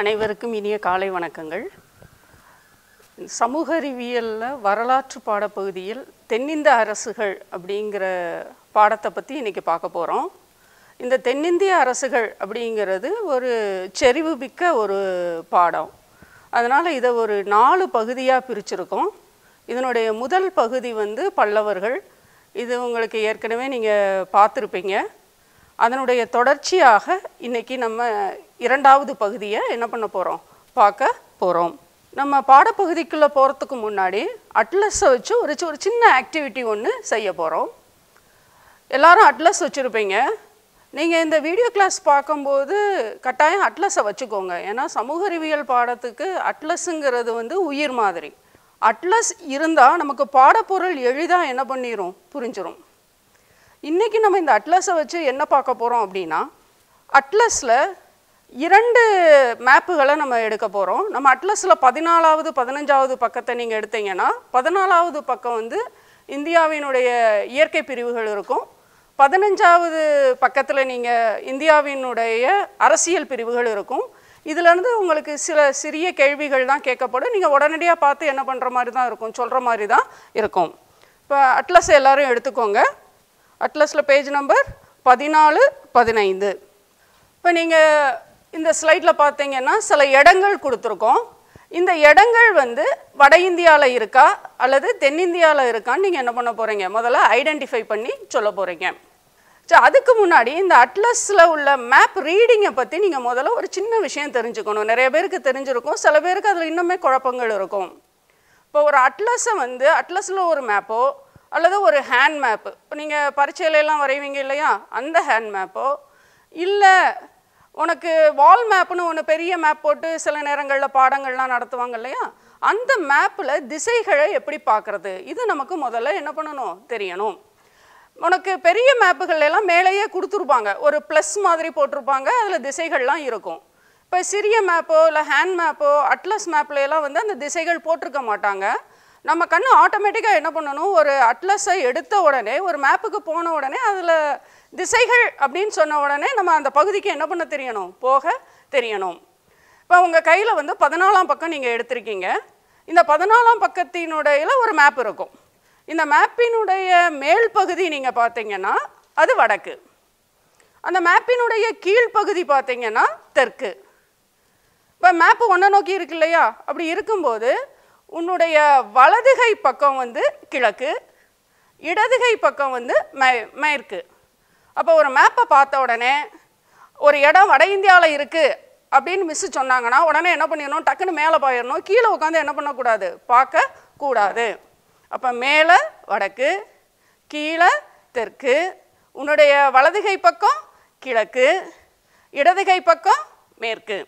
அனைவருக்கும் இனிய காலை வணக்கங்கள் சமூக அறிவியலில் வரலாற்று பாடப்பகுதியில் தென்னிந்த அரசுகள் அப்படிங்கிற பாடத்தை பற்றி இன்றைக்கி பார்க்க போகிறோம் இந்த தென்னிந்திய அரசுகள் அப்படிங்கிறது ஒரு செறிவு மிக்க ஒரு பாடம் அதனால் இதை ஒரு நாலு பகுதியாக பிரிச்சிருக்கோம் இதனுடைய முதல் பகுதி வந்து பல்லவர்கள் இது உங்களுக்கு ஏற்கனவே நீங்கள் பார்த்துருப்பீங்க அதனுடைய தொடர்ச்சியாக இன்றைக்கி நம்ம இரண்டாவது பகுதியை என்ன பண்ண போகிறோம் பார்க்க போகிறோம் நம்ம பாடப்பகுதிக்குள்ளே போகிறதுக்கு முன்னாடி அட்லஸை வச்சு ஒரு ஒரு சின்ன ஆக்டிவிட்டி ஒன்று செய்ய போகிறோம் எல்லாரும் அட்லஸ் வச்சுருப்பீங்க நீங்கள் இந்த வீடியோ கிளாஸ் பார்க்கும்போது கட்டாயம் அட்லஸை வச்சுக்கோங்க ஏன்னா சமூக அறிவியல் பாடத்துக்கு அட்லஸுங்கிறது வந்து உயிர் மாதிரி அட்லஸ் இருந்தால் நமக்கு பாடப்பொருள் எளிதாக என்ன பண்ணிடும் புரிஞ்சிடும் இன்றைக்கி நம்ம இந்த அட்லஸை வச்சு என்ன பார்க்க போகிறோம் அப்படின்னா அட்லஸில் இரண்டு மேப்புகளை நம்ம எடுக்க போகிறோம் நம்ம அட்லஸில் பதினாலாவது பதினஞ்சாவது பக்கத்தை நீங்கள் எடுத்தீங்கன்னா பதினாலாவது பக்கம் வந்து இந்தியாவினுடைய இயற்கை பிரிவுகள் இருக்கும் பதினஞ்சாவது பக்கத்தில் நீங்கள் இந்தியாவினுடைய அரசியல் பிரிவுகள் இருக்கும் இதிலேருந்து உங்களுக்கு சில சிறிய கேள்விகள் தான் கேட்கப்படும் நீங்கள் உடனடியாக பார்த்து என்ன பண்ணுற மாதிரி தான் இருக்கும் சொல்கிற மாதிரி தான் இருக்கும் இப்போ அட்லஸ் எல்லோரும் எடுத்துக்கோங்க அட்லஸில் பேஜ் நம்பர் பதினாலு பதினைந்து இப்போ நீங்கள் இந்த ஸ்லைடில் பார்த்தீங்கன்னா சில இடங்கள் கொடுத்துருக்கோம் இந்த இடங்கள் வந்து வட இந்தியாவில் இருக்கா அல்லது தென்னிந்தியாவில் இருக்கான்னு நீங்கள் என்ன பண்ண போகிறீங்க முதல்ல ஐடென்டிஃபை பண்ணி சொல்ல போகிறீங்க ஸோ அதுக்கு முன்னாடி இந்த அட்லஸில் உள்ள மேப் ரீடிங்கை பற்றி நீங்கள் முதல்ல ஒரு சின்ன விஷயம் தெரிஞ்சுக்கணும் நிறைய பேருக்கு தெரிஞ்சிருக்கும் சில பேருக்கு அதில் இன்னுமே குழப்பங்கள் இருக்கும் இப்போ ஒரு அட்லஸை வந்து அட்லஸில் ஒரு மேப்போ அல்லது ஒரு ஹேண்ட் மேப்பு இப்போ நீங்கள் பரீட்சையிலலாம் வரைவீங்க இல்லையா அந்த ஹேண்ட் மேப்போ இல்லை உனக்கு வால் மேப்புன்னு ஒன்று பெரிய மேப் போட்டு சில நேரங்களில் பாடங்கள்லாம் நடத்துவாங்க இல்லையா அந்த மேப்பில் திசைகளை எப்படி பார்க்குறது இது நமக்கு முதல்ல என்ன பண்ணணும் தெரியணும் உனக்கு பெரிய மேப்புகள் எல்லாம் மேலேயே கொடுத்துருப்பாங்க ஒரு ப்ளஸ் மாதிரி போட்டிருப்பாங்க அதில் திசைகள்லாம் இருக்கும் இப்போ சிறிய மேப்போ இல்லை ஹேண்ட் மேப்போ அட்லஸ் மேப்லையெல்லாம் வந்து அந்த திசைகள் போட்டிருக்க மாட்டாங்க நம்ம கண் ஆட்டோமேட்டிக்காக என்ன பண்ணணும் ஒரு அட்லஸை எடுத்த உடனே ஒரு மேப்புக்கு போன உடனே அதில் திசைகள் அப்படின்னு சொன்ன உடனே நம்ம அந்த பகுதிக்கு என்ன பண்ண தெரியணும் போக தெரியணும் இப்போ உங்கள் கையில் வந்து பதினாலாம் பக்கம் நீங்கள் எடுத்திருக்கீங்க இந்த பதினாலாம் பக்கத்தினுடையில் ஒரு மேப் இருக்கும் இந்த மேப்பினுடைய மேல் பகுதி நீங்கள் பார்த்தீங்கன்னா அது வடக்கு அந்த மேப்பினுடைய கீழ்ப்பகுதி பார்த்தீங்கன்னா தெற்கு இப்போ மேப்பு ஒன்றை நோக்கி இருக்கு இல்லையா அப்படி இருக்கும்போது உன்னுடைய வலதுகை பக்கம் வந்து கிழக்கு இடதுகை பக்கம் வந்து மே மேற்கு அப்போ ஒரு மேப்பை பார்த்த உடனே ஒரு இடம் வட இந்தியாவில் இருக்குது அப்படின்னு மிஸ்ஸு சொன்னாங்கன்னா உடனே என்ன பண்ணிடணும் டக்குன்னு மேலே போயிடணும் கீழே உட்காந்து என்ன பண்ணக்கூடாது பார்க்கக்கூடாது அப்போ மேலே வடக்கு கீழே தெற்கு உன்னுடைய வலதுகை பக்கம் கிழக்கு இடதுகை பக்கம் மேற்கு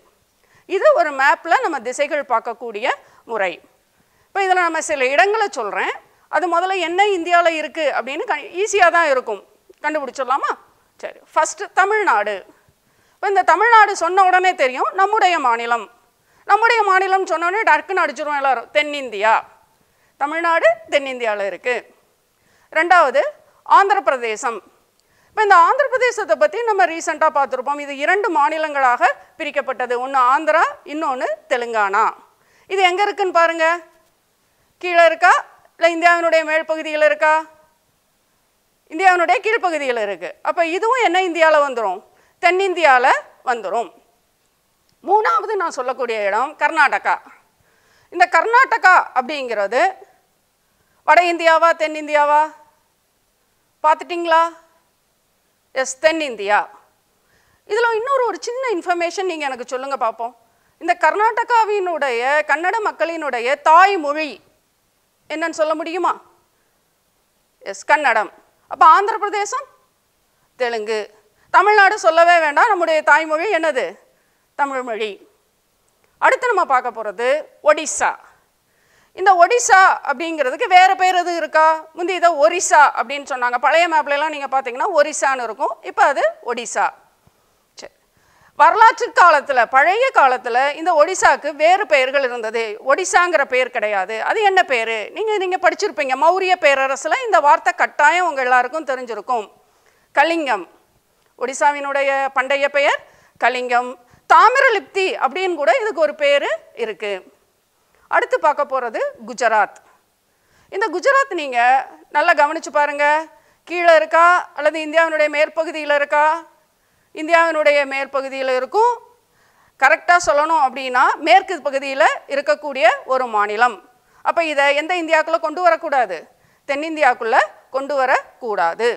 இது ஒரு மேப்பில் நம்ம திசைகள் பார்க்கக்கூடிய முறை இப்போ இதில் நம்ம சில இடங்களை சொல்கிறேன் அது முதல்ல என்ன இந்தியாவில் இருக்குது அப்படின்னு க ஈஸியாக தான் இருக்கும் கண்டுபிடிச்சிடலாமா சரி ஃபஸ்ட்டு தமிழ்நாடு இப்போ இந்த தமிழ்நாடு சொன்ன உடனே தெரியும் நம்முடைய மாநிலம் நம்முடைய மாநிலம் சொன்னோடனே டக்குன்னு அடிச்சிருவோம் எல்லோரும் தென்னிந்தியா தமிழ்நாடு தென்னிந்தியாவில் இருக்குது ரெண்டாவது ஆந்திர பிரதேசம் இப்போ இந்த ஆந்திர பிரதேசத்தை பற்றி நம்ம ரீசெண்டாக பார்த்துருப்போம் இது இரண்டு மாநிலங்களாக பிரிக்கப்பட்டது ஒன்று ஆந்திரா இன்னொன்று தெலுங்கானா இது எங்கே இருக்குன்னு பாருங்கள் கீழே இருக்கா இல்லை இந்தியாவினுடைய மேல் பகுதியில் இருக்கா இந்தியாவினுடைய கீழ்ப்பகுதியில் இருக்குது அப்போ இதுவும் என்ன இந்தியாவில் வந்துடும் தென்னிந்தியாவில் வந்துடும் மூணாவது நான் சொல்லக்கூடிய இடம் கர்நாடகா இந்த கர்நாடகா அப்படிங்கிறது வட இந்தியாவா தென்னிந்தியாவா பார்த்துட்டிங்களா எஸ் தென்னிந்தியா இதில் இன்னொரு ஒரு சின்ன இன்ஃபர்மேஷன் நீங்கள் எனக்கு சொல்லுங்கள் பார்ப்போம் இந்த கர்நாடகாவினுடைய கன்னட மக்களினுடைய தாய்மொழி என்னன்னு சொல்ல முடியுமா எஸ் கன்னடம் அப்போ ஆந்திர பிரதேசம் தெலுங்கு தமிழ்நாடு சொல்லவே வேண்டாம் நம்முடைய தாய்மொழி என்னது தமிழ் மொழி அடுத்து நம்ம பார்க்க போகிறது ஒடிசா இந்த ஒடிசா அப்படிங்கிறதுக்கு வேறு பேர் எது இருக்கா முந்தி இதை ஒரிசா அப்படின்னு சொன்னாங்க பழைய மேப்லலாம் நீங்கள் பார்த்தீங்கன்னா ஒரிசான்னு இருக்கும் இப்போ அது ஒடிசா வரலாற்று காலத்தில் பழைய காலத்தில் இந்த ஒடிசாவுக்கு வேறு பெயர்கள் இருந்தது ஒடிசாங்கிற பெயர் கிடையாது அது என்ன பெயர் நீங்கள் நீங்கள் படிச்சிருப்பீங்க மௌரிய பேரரசில் இந்த வார்த்தை கட்டாயம் உங்கள் எல்லாருக்கும் தெரிஞ்சிருக்கும் கலிங்கம் ஒடிசாவினுடைய பண்டைய பெயர் கலிங்கம் தாமிரலிப்தி அப்படின்னு கூட இதுக்கு ஒரு பேர் இருக்குது அடுத்து பார்க்க போகிறது குஜராத் இந்த குஜராத் நீங்கள் நல்லா கவனித்து பாருங்கள் கீழே இருக்கா அல்லது இந்தியாவினுடைய மேற்பகுதியில் இருக்கா இந்தியாவினுடைய மேற்பகுதியில் இருக்கும் கரெக்டாக சொல்லணும் அப்படின்னா மேற்கு பகுதியில் இருக்கக்கூடிய ஒரு மாநிலம் அப்போ இதை எந்த இந்தியாவுக்குள்ளே கொண்டு வரக்கூடாது தென்னிந்தியாவுக்குள்ளே கொண்டு வரக்கூடாது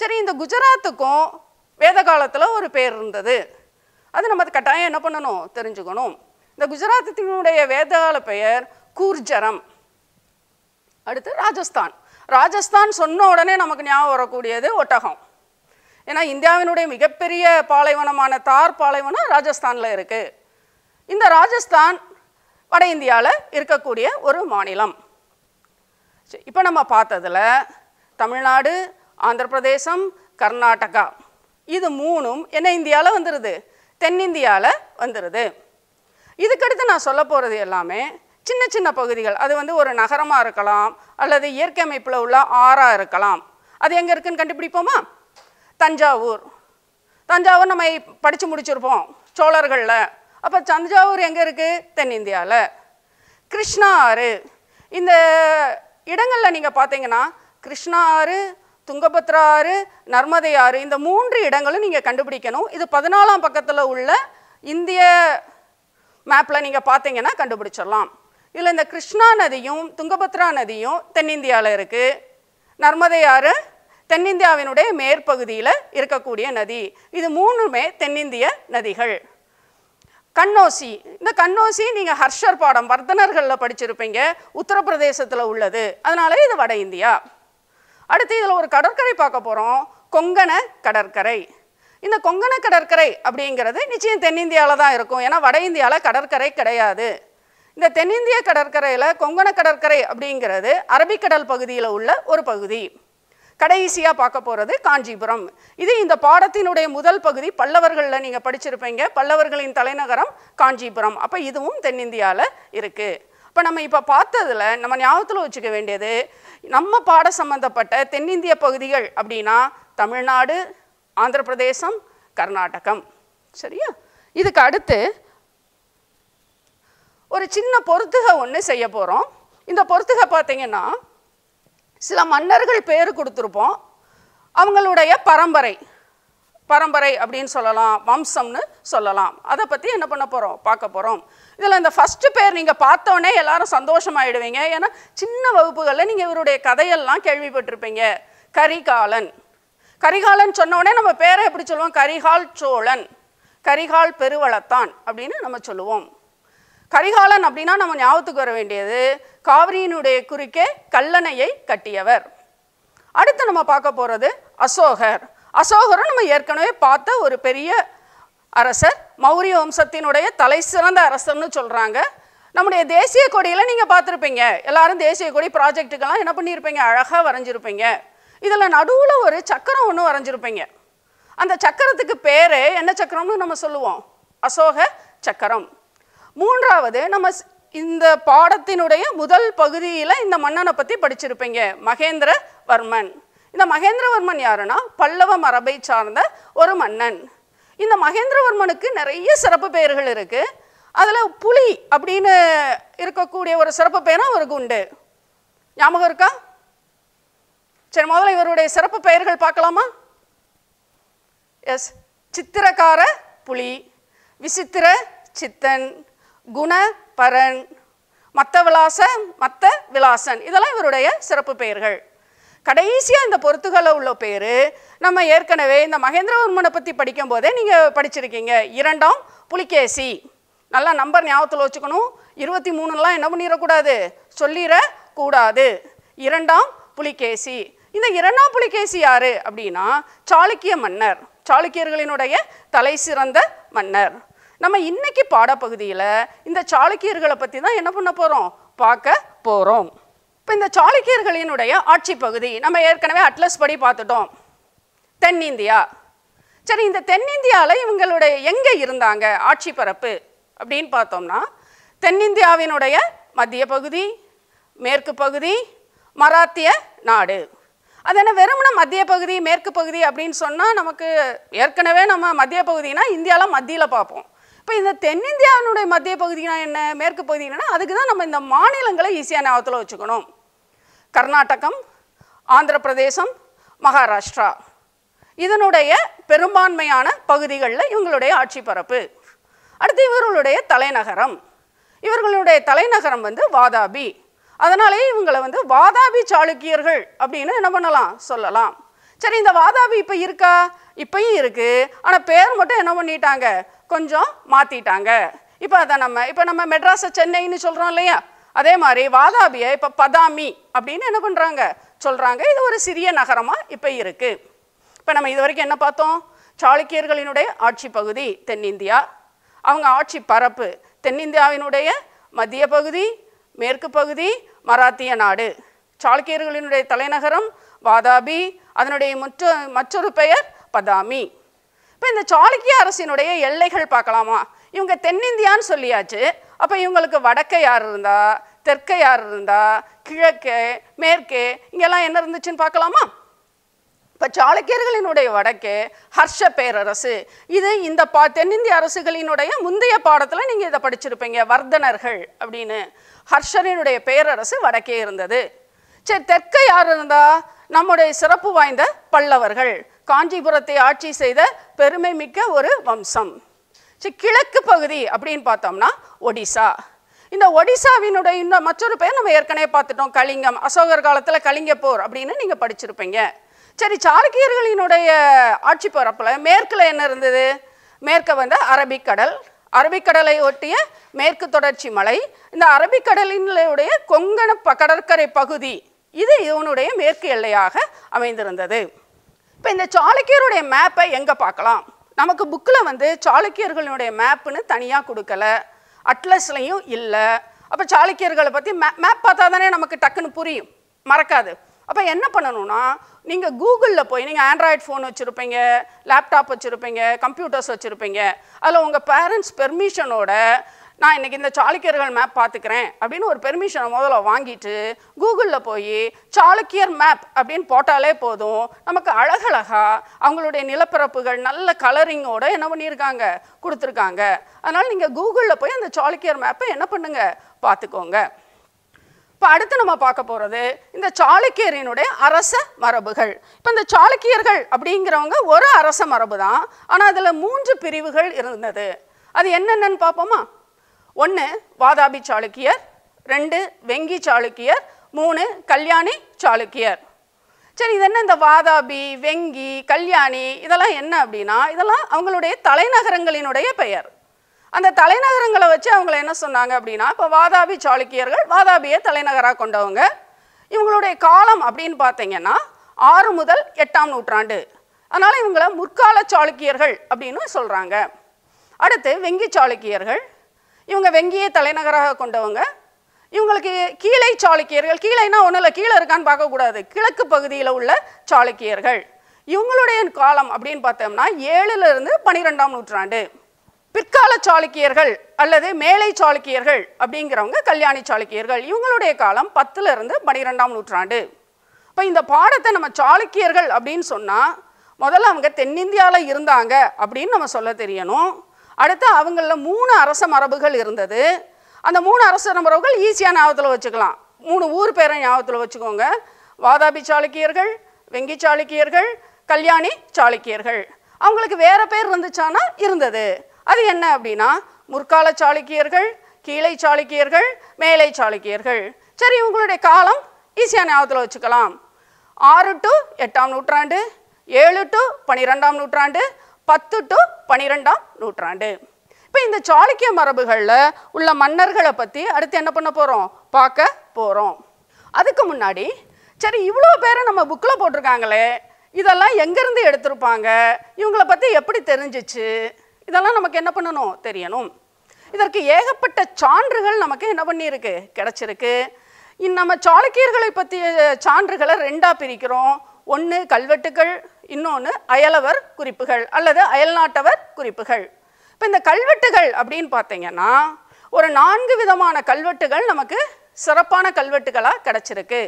சரி இந்த குஜராத்துக்கும் வேத காலத்தில் ஒரு பேர் இருந்தது அது நம்ம கட்டாயம் என்ன பண்ணணும் தெரிஞ்சுக்கணும் இந்த குஜராத்தினுடைய வேதகால பெயர் கூர்ஜரம் அடுத்து ராஜஸ்தான் ராஜஸ்தான் சொன்ன உடனே நமக்கு ஞாபகம் வரக்கூடியது ஒட்டகம் ஏன்னா இந்தியாவினுடைய மிகப்பெரிய பாலைவனமான தார் பாலைவனம் ராஜஸ்தானில் இருக்குது இந்த ராஜஸ்தான் வட இந்தியாவில் இருக்கக்கூடிய ஒரு மாநிலம் இப்போ நம்ம பார்த்ததில் தமிழ்நாடு ஆந்திர பிரதேசம் கர்நாடகா இது மூணும் என்ன இந்தியாவில் வந்துடுது தென்னிந்தியாவில் வந்துடுது இதுக்கடுத்து நான் சொல்ல போகிறது எல்லாமே சின்ன சின்ன பகுதிகள் அது வந்து ஒரு நகரமாக இருக்கலாம் அல்லது இயற்கை அமைப்பில் உள்ள ஆறாக இருக்கலாம் அது எங்கே இருக்குன்னு கண்டுபிடிப்போமா தஞ்சாவூர் தஞ்சாவூர் நம்ம படித்து முடிச்சிருப்போம் சோழர்களில் அப்போ தஞ்சாவூர் எங்கே இருக்குது தென்னிந்தியாவில் கிருஷ்ணா ஆறு இந்த இடங்களில் நீங்கள் பார்த்தீங்கன்னா கிருஷ்ணா ஆறு துங்கபத்ரா ஆறு நர்மதை ஆறு இந்த மூன்று இடங்களும் நீங்கள் கண்டுபிடிக்கணும் இது பதினாலாம் பக்கத்தில் உள்ள இந்திய மேப்பில் நீங்கள் பார்த்தீங்கன்னா கண்டுபிடிச்சிடலாம் இதில் இந்த கிருஷ்ணா நதியும் துங்கபத்ரா நதியும் தென்னிந்தியாவில் இருக்குது நர்மதை ஆறு தென்னிந்தியாவினுடைய மேற்பகுதியில் இருக்கக்கூடிய நதி இது மூணுமே தென்னிந்திய நதிகள் கண்ணோசி இந்த கண்ணோசி நீங்கள் ஹர்ஷர் பாடம் வர்த்தனர்களில் படிச்சிருப்பீங்க உத்தரப்பிரதேசத்தில் உள்ளது அதனால இது வட இந்தியா அடுத்து இதில் ஒரு கடற்கரை பார்க்க போகிறோம் கொங்கண கடற்கரை இந்த கொங்கண கடற்கரை அப்படிங்கிறது நிச்சயம் தென்னிந்தியாவில் தான் இருக்கும் ஏன்னா வட இந்தியாவில் கடற்கரை கிடையாது இந்த தென்னிந்திய கடற்கரையில் கொங்கண கடற்கரை அப்படிங்கிறது அரபிக்கடல் பகுதியில் உள்ள ஒரு பகுதி கடைசியாக பார்க்க போகிறது காஞ்சிபுரம் இது இந்த பாடத்தினுடைய முதல் பகுதி பல்லவர்களில் நீங்கள் படிச்சிருப்பீங்க பல்லவர்களின் தலைநகரம் காஞ்சிபுரம் அப்போ இதுவும் தென்னிந்தியாவில் இருக்குது இப்போ நம்ம இப்போ பார்த்ததில் நம்ம ஞாபகத்தில் வச்சுக்க வேண்டியது நம்ம பாட சம்மந்தப்பட்ட தென்னிந்திய பகுதிகள் அப்படின்னா தமிழ்நாடு ஆந்திர பிரதேசம் கர்நாடகம் சரியா இதுக்கு அடுத்து ஒரு சின்ன பொருத்துக ஒன்று செய்ய போகிறோம் இந்த பொருத்துக பார்த்தீங்கன்னா சில மன்னர்கள் பேர் கொடுத்துருப்போம் அவங்களுடைய பரம்பரை பரம்பரை அப்படின்னு சொல்லலாம் வம்சம்னு சொல்லலாம் அதை பற்றி என்ன பண்ண போகிறோம் பார்க்க போகிறோம் இதில் இந்த ஃபஸ்ட்டு பேர் நீங்கள் பார்த்தோன்னே எல்லாரும் சந்தோஷமாயிடுவீங்க ஏன்னா சின்ன வகுப்புகளில் நீங்கள் இவருடைய கதையெல்லாம் கேள்விப்பட்டிருப்பீங்க கரிகாலன் கரிகாலன் சொன்னோடனே நம்ம பேரை எப்படி சொல்லுவோம் கரிகால் சோழன் கரிகால் பெருவளத்தான் அப்படின்னு நம்ம சொல்லுவோம் கரிகாலன் அப்படின்னா நம்ம ஞாபகத்துக்கு வர வேண்டியது காவிரியினுடைய குறுக்கே கல்லணையை கட்டியவர் அடுத்து நம்ம பார்க்க போகிறது அசோகர் அசோகரும் நம்ம ஏற்கனவே பார்த்த ஒரு பெரிய அரசர் மௌரிய வம்சத்தினுடைய தலை சிறந்த அரசர்னு சொல்கிறாங்க நம்முடைய தேசிய கொடியில் நீங்கள் பார்த்துருப்பீங்க எல்லாரும் தேசிய கொடி ப்ராஜெக்ட்டுக்கெல்லாம் என்ன பண்ணியிருப்பீங்க அழகாக வரைஞ்சிருப்பீங்க இதில் நடுவில் ஒரு சக்கரம் ஒன்று வரைஞ்சிருப்பீங்க அந்த சக்கரத்துக்கு பேர் என்ன சக்கரம்னு நம்ம சொல்லுவோம் அசோக சக்கரம் மூன்றாவது நம்ம இந்த பாடத்தினுடைய முதல் பகுதியில் இந்த மன்னனை பற்றி படிச்சிருப்பீங்க மகேந்திரவர்மன் இந்த மகேந்திரவர்மன் யாருன்னா பல்லவ மரபை சார்ந்த ஒரு மன்னன் இந்த மகேந்திரவர்மனுக்கு நிறைய சிறப்பு பெயர்கள் இருக்குது அதில் புலி அப்படின்னு இருக்கக்கூடிய ஒரு சிறப்பு பெயரும் அவருக்கு உண்டு ஞாபகம் இருக்கா சரி முதல்ல இவருடைய சிறப்பு பெயர்கள் பார்க்கலாமா எஸ் சித்திரக்கார புலி விசித்திர சித்தன் குணபரன் மற்ற மத்த மற்ற மத்த விலாசன் இதெல்லாம் இவருடைய சிறப்பு பெயர்கள் கடைசியாக இந்த பொருத்துகளில் உள்ள பேர் நம்ம ஏற்கனவே இந்த மகேந்திரவர்மனை பற்றி படிக்கும் போதே நீங்கள் படிச்சிருக்கீங்க இரண்டாம் புலிகேசி நல்லா நம்பர் ஞாபகத்தில் வச்சுக்கணும் இருபத்தி மூணுலாம் என்ன பண்ணிடக்கூடாது சொல்லிடக்கூடாது இரண்டாம் புலிகேசி இந்த இரண்டாம் புலிகேசி யார் அப்படின்னா சாளுக்கிய மன்னர் சாளுக்கியர்களினுடைய தலை சிறந்த மன்னர் நம்ம இன்னைக்கு பாடப்பகுதியில் இந்த சாளுக்கியர்களை பற்றி தான் என்ன பண்ண போகிறோம் பார்க்க போகிறோம் இப்போ இந்த சாளுக்கியர்களினுடைய ஆட்சி பகுதி நம்ம ஏற்கனவே அட்லஸ் படி பார்த்துட்டோம் தென்னிந்தியா சரி இந்த தென்னிந்தியாவில் இவங்களுடைய எங்கே இருந்தாங்க ஆட்சி பரப்பு அப்படின்னு பார்த்தோம்னா தென்னிந்தியாவினுடைய மத்திய பகுதி மேற்கு பகுதி மராத்திய நாடு அது என்ன வெறும்னா மத்திய பகுதி மேற்கு பகுதி அப்படின்னு சொன்னால் நமக்கு ஏற்கனவே நம்ம மத்திய பகுதினா இந்தியாவில் மத்தியில் பார்ப்போம் இப்போ இந்த தென்னிந்தியாவினுடைய மத்திய பகுதினா என்ன மேற்கு பகுதினா அதுக்கு தான் நம்ம இந்த மாநிலங்களை ஈஸியான ஞாபகத்தில் வச்சுக்கணும் கர்நாடகம் ஆந்திர பிரதேசம் மகாராஷ்டிரா இதனுடைய பெரும்பான்மையான பகுதிகளில் இவங்களுடைய ஆட்சி பரப்பு அடுத்து இவர்களுடைய தலைநகரம் இவர்களுடைய தலைநகரம் வந்து வாதாபி அதனாலேயே இவங்களை வந்து வாதாபி சாளுக்கியர்கள் அப்படின்னு என்ன பண்ணலாம் சொல்லலாம் சரி இந்த வாதாபி இப்போ இருக்கா இப்பயும் இருக்குது ஆனால் பேர் மட்டும் என்ன பண்ணிட்டாங்க கொஞ்சம் மாற்றிட்டாங்க இப்போ அதை நம்ம இப்போ நம்ம மெட்ராஸை சென்னைன்னு சொல்கிறோம் இல்லையா அதே மாதிரி வாதாபியை இப்போ பதாமி அப்படின்னு என்ன பண்ணுறாங்க சொல்கிறாங்க இது ஒரு சிறிய நகரமாக இப்போ இருக்குது இப்போ நம்ம இது வரைக்கும் என்ன பார்த்தோம் சாளுக்கியர்களினுடைய ஆட்சி பகுதி தென்னிந்தியா அவங்க ஆட்சி பரப்பு தென்னிந்தியாவினுடைய மத்திய பகுதி மேற்கு பகுதி மராத்திய நாடு சாளுக்கியர்களினுடைய தலைநகரம் வாதாபி அதனுடைய மற்ற மற்றொரு பெயர் பதாமி இப்போ இந்த சாளுக்கிய அரசினுடைய எல்லைகள் பார்க்கலாமா இவங்க தென்னிந்தியான்னு சொல்லியாச்சு அப்போ இவங்களுக்கு வடக்கே யார் இருந்தா தெற்கே யார் இருந்தா கிழக்கே மேற்கே இங்கெல்லாம் என்ன இருந்துச்சுன்னு பார்க்கலாமா இப்போ சாளுக்கியர்களினுடைய வடக்கே ஹர்ஷ பேரரசு இது இந்த பா தென்னிந்திய அரசுகளினுடைய முந்தைய பாடத்தில் நீங்கள் இதை படிச்சிருப்பீங்க வர்தனர்கள் அப்படின்னு ஹர்ஷனினுடைய பேரரசு வடக்கே இருந்தது சரி தெற்கை யார் இருந்தா நம்முடைய சிறப்பு வாய்ந்த பல்லவர்கள் காஞ்சிபுரத்தை ஆட்சி செய்த பெருமை மிக்க ஒரு வம்சம் சரி கிழக்கு பகுதி அப்படின்னு பார்த்தோம்னா ஒடிசா இந்த ஒடிசாவினுடைய இந்த மற்றொரு பெயர் நம்ம ஏற்கனவே பார்த்துட்டோம் கலிங்கம் அசோகர் காலத்தில் கலிங்க போர் அப்படின்னு நீங்கள் படிச்சிருப்பீங்க சரி சாளுக்கியர்களினுடைய ஆட்சி போகிறப்பில் மேற்கில் என்ன இருந்தது மேற்க வந்து அரபிக்கடல் அரபிக்கடலை ஒட்டிய மேற்கு தொடர்ச்சி மலை இந்த அரபிக்கடலினுடைய கொங்கண கடற்கரை பகுதி இது இவனுடைய மேற்கு எல்லையாக அமைந்திருந்தது இப்போ இந்த சாளுக்கியருடைய மேப்பை எங்கே பார்க்கலாம் நமக்கு புக்கில் வந்து சாளுக்கியர்களுடைய மேப்புன்னு தனியாக கொடுக்கல அட்லஸ்லையும் இல்லை அப்போ சாளுக்கியர்களை பற்றி மே மேப் பார்த்தா தானே நமக்கு டக்குன்னு புரியும் மறக்காது அப்போ என்ன பண்ணணும்னா நீங்கள் கூகுளில் போய் நீங்கள் ஆண்ட்ராய்ட் ஃபோன் வச்சுருப்பீங்க லேப்டாப் வச்சுருப்பீங்க கம்ப்யூட்டர்ஸ் வச்சுருப்பீங்க அதில் உங்கள் பேரண்ட்ஸ் பெர்மிஷனோட நான் இன்றைக்கி இந்த சாளுக்கியர்கள் மேப் பார்த்துக்கிறேன் அப்படின்னு ஒரு பெர்மிஷனை முதல்ல வாங்கிட்டு கூகுளில் போய் சாளுக்கியர் மேப் அப்படின்னு போட்டாலே போதும் நமக்கு அழகழகாக அவங்களுடைய நிலப்பரப்புகள் நல்ல கலரிங்கோடு என்ன பண்ணியிருக்காங்க கொடுத்துருக்காங்க அதனால் நீங்கள் கூகுளில் போய் அந்த சாளுக்கியர் மேப்பை என்ன பண்ணுங்கள் பார்த்துக்கோங்க இப்போ அடுத்து நம்ம பார்க்க போகிறது இந்த சாளுக்கியரினுடைய அரச மரபுகள் இப்போ இந்த சாளுக்கியர்கள் அப்படிங்கிறவங்க ஒரு அரச மரபு தான் ஆனால் அதில் மூன்று பிரிவுகள் இருந்தது அது என்னென்னு பார்ப்போமா ஒன்று வாதாபி சாளுக்கியர் ரெண்டு வெங்கி சாளுக்கியர் மூணு கல்யாணி சாளுக்கியர் சரி இது என்ன இந்த வாதாபி வெங்கி கல்யாணி இதெல்லாம் என்ன அப்படின்னா இதெல்லாம் அவங்களுடைய தலைநகரங்களினுடைய பெயர் அந்த தலைநகரங்களை வச்சு அவங்கள என்ன சொன்னாங்க அப்படின்னா இப்போ வாதாபி சாளுக்கியர்கள் வாதாபியை தலைநகராக கொண்டவங்க இவங்களுடைய காலம் அப்படின்னு பார்த்தீங்கன்னா ஆறு முதல் எட்டாம் நூற்றாண்டு அதனால் இவங்களை முற்கால சாளுக்கியர்கள் அப்படின்னு சொல்கிறாங்க அடுத்து வெங்கி சாளுக்கியர்கள் இவங்க வெங்கியை தலைநகராக கொண்டவங்க இவங்களுக்கு கீழே சாளுக்கியர்கள் கீழேனா ஒன்றும் இல்லை கீழே இருக்கான்னு பார்க்கக்கூடாது கிழக்கு பகுதியில் உள்ள சாளுக்கியர்கள் இவங்களுடைய காலம் அப்படின்னு பார்த்தோம்னா ஏழுலேருந்து பன்னிரெண்டாம் நூற்றாண்டு பிற்கால சாளுக்கியர்கள் அல்லது மேலை சாளுக்கியர்கள் அப்படிங்கிறவங்க கல்யாணி சாளுக்கியர்கள் இவங்களுடைய காலம் பத்துலேருந்து பன்னிரெண்டாம் நூற்றாண்டு இப்போ இந்த பாடத்தை நம்ம சாளுக்கியர்கள் அப்படின்னு சொன்னால் முதல்ல அவங்க தென்னிந்தியாவில் இருந்தாங்க அப்படின்னு நம்ம சொல்ல தெரியணும் அடுத்து அவங்களில் மூணு அரச மரபுகள் இருந்தது அந்த மூணு அரச மரபுகள் ஈஸியாக ஞாபகத்தில் வச்சுக்கலாம் மூணு ஊர் பேரை ஞாபகத்தில் வச்சுக்கோங்க வாதாபி சாளுக்கியர்கள் வெங்கி சாளுக்கியர்கள் கல்யாணி சாளுக்கியர்கள் அவங்களுக்கு வேறு பேர் இருந்துச்சானா இருந்தது அது என்ன அப்படின்னா முற்கால சாளுக்கியர்கள் கீழே சாளுக்கியர்கள் மேலை சாளுக்கியர்கள் சரி இவங்களுடைய காலம் ஈஸியாக ஞாபகத்தில் வச்சுக்கலாம் ஆறு டு எட்டாம் நூற்றாண்டு ஏழு டு பனிரெண்டாம் நூற்றாண்டு பத்து டு பனிரெண்டாம் நூற்றாண்டு இப்போ இந்த சாளுக்கிய மரபுகளில் உள்ள மன்னர்களை பற்றி அடுத்து என்ன பண்ண போகிறோம் பார்க்க போகிறோம் அதுக்கு முன்னாடி சரி இவ்வளோ பேரை நம்ம புக்கில் போட்டிருக்காங்களே இதெல்லாம் எங்கேருந்து எடுத்திருப்பாங்க இவங்களை பற்றி எப்படி தெரிஞ்சிச்சு இதெல்லாம் நமக்கு என்ன பண்ணணும் தெரியணும் இதற்கு ஏகப்பட்ட சான்றுகள் நமக்கு என்ன பண்ணியிருக்கு கிடச்சிருக்கு நம்ம சாளுக்கியர்களை பற்றிய சான்றுகளை ரெண்டாக பிரிக்கிறோம் ஒன்று கல்வெட்டுகள் இன்னொன்று அயலவர் குறிப்புகள் அல்லது அயல்நாட்டவர் குறிப்புகள் இப்போ இந்த கல்வெட்டுகள் அப்படின்னு பார்த்தீங்கன்னா ஒரு நான்கு விதமான கல்வெட்டுகள் நமக்கு சிறப்பான கல்வெட்டுகளாக கிடச்சிருக்கு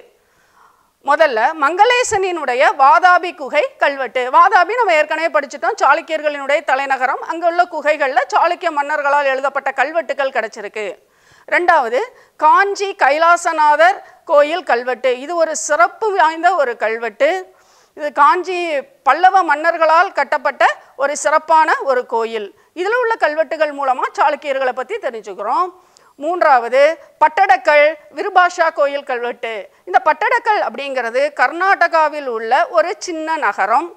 முதல்ல மங்களேசனினுடைய வாதாபி குகை கல்வெட்டு வாதாபி நம்ம ஏற்கனவே படிச்சுட்டோம் சாளுக்கியர்களினுடைய தலைநகரம் அங்கே உள்ள குகைகளில் சாளுக்கிய மன்னர்களால் எழுதப்பட்ட கல்வெட்டுகள் கிடச்சிருக்கு ரெண்டாவது காஞ்சி கைலாசநாதர் கோயில் கல்வெட்டு இது ஒரு சிறப்பு வாய்ந்த ஒரு கல்வெட்டு இது காஞ்சி பல்லவ மன்னர்களால் கட்டப்பட்ட ஒரு சிறப்பான ஒரு கோயில் இதில் உள்ள கல்வெட்டுகள் மூலமாக சாளுக்கியர்களை பற்றி தெரிஞ்சுக்கிறோம் மூன்றாவது பட்டடக்கல் விருபாஷா கோயில் கல்வெட்டு இந்த பட்டடக்கல் அப்படிங்கிறது கர்நாடகாவில் உள்ள ஒரு சின்ன நகரம்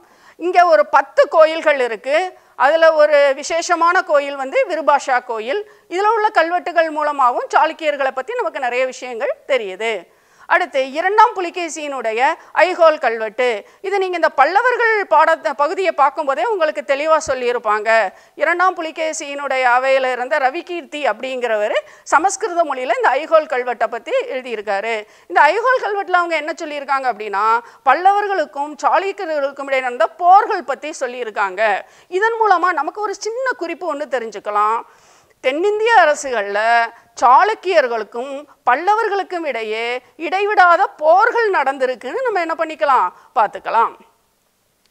இங்கே ஒரு பத்து கோயில்கள் இருக்குது அதில் ஒரு விசேஷமான கோயில் வந்து விருபாஷா கோயில் இதில் உள்ள கல்வெட்டுகள் மூலமாகவும் சாளுக்கியர்களை பற்றி நமக்கு நிறைய விஷயங்கள் தெரியுது அடுத்து இரண்டாம் புலிகேசியினுடைய ஐஹோல் கல்வெட்டு இது நீங்கள் இந்த பல்லவர்கள் பாட பகுதியை பார்க்கும்போதே உங்களுக்கு தெளிவாக சொல்லியிருப்பாங்க இரண்டாம் புலிகேசியினுடைய அவையில் இருந்த ரவிகீர்த்தி அப்படிங்கிறவர் சமஸ்கிருத மொழியில் இந்த ஐஹோல் கல்வெட்டை பற்றி எழுதியிருக்காரு இந்த ஐஹோல் கல்வெட்டில் அவங்க என்ன சொல்லியிருக்காங்க அப்படின்னா பல்லவர்களுக்கும் சாளுக்கியர்களுக்கும் இடையே நடந்த போர்கள் பற்றி சொல்லியிருக்காங்க இதன் மூலமாக நமக்கு ஒரு சின்ன குறிப்பு ஒன்று தெரிஞ்சுக்கலாம் தென்னிந்திய அரசுகளில் சாளுக்கியர்களுக்கும் பல்லவர்களுக்கும் இடையே இடைவிடாத போர்கள் நடந்திருக்குன்னு நம்ம என்ன பண்ணிக்கலாம் பார்த்துக்கலாம்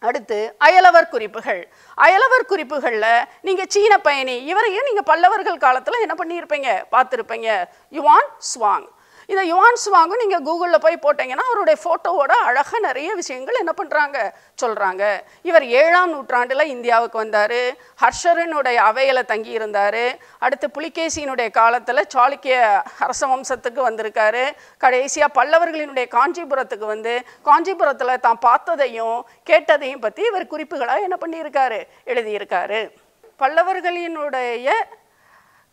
அடுத்து அயலவர் குறிப்புகள் அயலவர் குறிப்புகளில் நீங்கள் சீன பயணி இவரையும் நீங்கள் பல்லவர்கள் காலத்தில் என்ன பண்ணியிருப்பீங்க பார்த்துருப்பீங்க யுவான் ஸ்வாங் இதை யுவான் சுவாங்கும் நீங்கள் கூகுளில் போய் போட்டிங்கன்னா அவருடைய ஃபோட்டோவோட அழகாக நிறைய விஷயங்கள் என்ன பண்ணுறாங்க சொல்கிறாங்க இவர் ஏழாம் நூற்றாண்டில் இந்தியாவுக்கு வந்தார் ஹர்ஷரனுடைய அவையில் தங்கி இருந்தார் அடுத்து புலிகேசியினுடைய காலத்தில் சாளுக்கிய அரச வம்சத்துக்கு வந்திருக்காரு கடைசியாக பல்லவர்களினுடைய காஞ்சிபுரத்துக்கு வந்து காஞ்சிபுரத்தில் தான் பார்த்ததையும் கேட்டதையும் பற்றி இவர் குறிப்புகளாக என்ன பண்ணியிருக்காரு எழுதியிருக்காரு பல்லவர்களினுடைய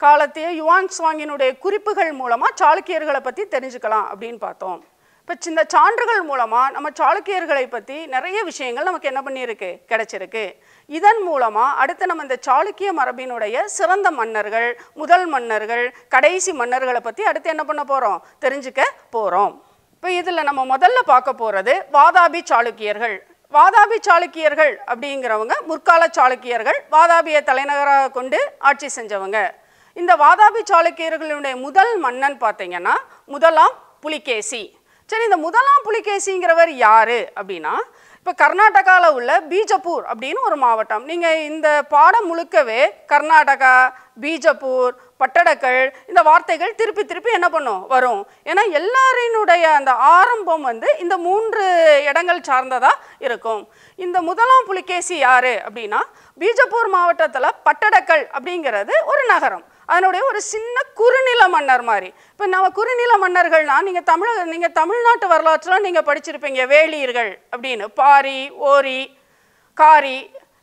காலத்திய யுவான் சுவாங்கினுடைய குறிப்புகள் மூலமாக சாளுக்கியர்களை பற்றி தெரிஞ்சுக்கலாம் அப்படின்னு பார்த்தோம் இப்போ இந்த சான்றுகள் மூலமாக நம்ம சாளுக்கியர்களை பற்றி நிறைய விஷயங்கள் நமக்கு என்ன பண்ணியிருக்கு கிடச்சிருக்கு இதன் மூலமாக அடுத்து நம்ம இந்த சாளுக்கிய மரபினுடைய சிறந்த மன்னர்கள் முதல் மன்னர்கள் கடைசி மன்னர்களை பற்றி அடுத்து என்ன பண்ண போகிறோம் தெரிஞ்சுக்க போகிறோம் இப்போ இதில் நம்ம முதல்ல பார்க்க போகிறது வாதாபி சாளுக்கியர்கள் வாதாபி சாளுக்கியர்கள் அப்படிங்கிறவங்க முற்கால சாளுக்கியர்கள் வாதாபியை தலைநகராக கொண்டு ஆட்சி செஞ்சவங்க இந்த வாதாபி சாளுக்கியர்களுடைய முதல் மன்னன் பார்த்தீங்கன்னா முதலாம் புலிகேசி சரி இந்த முதலாம் புலிகேசிங்கிறவர் யார் அப்படின்னா இப்போ கர்நாடகாவில் உள்ள பீஜப்பூர் அப்படின்னு ஒரு மாவட்டம் நீங்கள் இந்த பாடம் முழுக்கவே கர்நாடகா பீஜப்பூர் பட்டடக்கள் இந்த வார்த்தைகள் திருப்பி திருப்பி என்ன பண்ணும் வரும் ஏன்னா எல்லாரினுடைய அந்த ஆரம்பம் வந்து இந்த மூன்று இடங்கள் சார்ந்ததாக இருக்கும் இந்த முதலாம் புலிகேசி யார் அப்படின்னா பீஜப்பூர் மாவட்டத்தில் பட்டடக்கல் அப்படிங்கிறது ஒரு நகரம் அதனுடைய ஒரு சின்ன குறுநில மன்னர் மாதிரி இப்போ நம்ம குறுநில மன்னர்கள்னால் நீங்கள் தமிழ் நீங்கள் தமிழ்நாட்டு வரலாற்றில் நீங்கள் படிச்சிருப்பீங்க வேளியர்கள் அப்படின்னு பாரி ஓரி காரி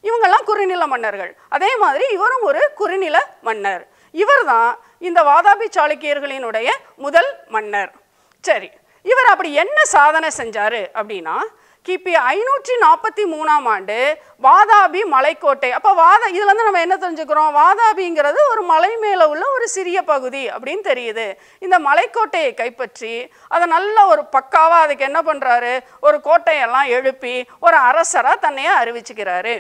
இவங்கெல்லாம் குறுநில மன்னர்கள் அதே மாதிரி இவரும் ஒரு குறுநில மன்னர் இவர் தான் இந்த வாதாபி சாளுக்கியர்களினுடைய முதல் மன்னர் சரி இவர் அப்படி என்ன சாதனை செஞ்சார் அப்படின்னா கிபி ஐநூற்றி நாற்பத்தி மூணாம் ஆண்டு வாதாபி மலைக்கோட்டை அப்போ வாத இதுலேருந்து நம்ம என்ன தெரிஞ்சுக்கிறோம் வாதாபிங்கிறது ஒரு மலை மேலே உள்ள ஒரு சிறிய பகுதி அப்படின்னு தெரியுது இந்த மலைக்கோட்டையை கைப்பற்றி அதை நல்ல ஒரு பக்காவாக அதுக்கு என்ன பண்ணுறாரு ஒரு கோட்டையெல்லாம் எழுப்பி ஒரு அரசராக தன்னையே அறிவிச்சுக்கிறாரு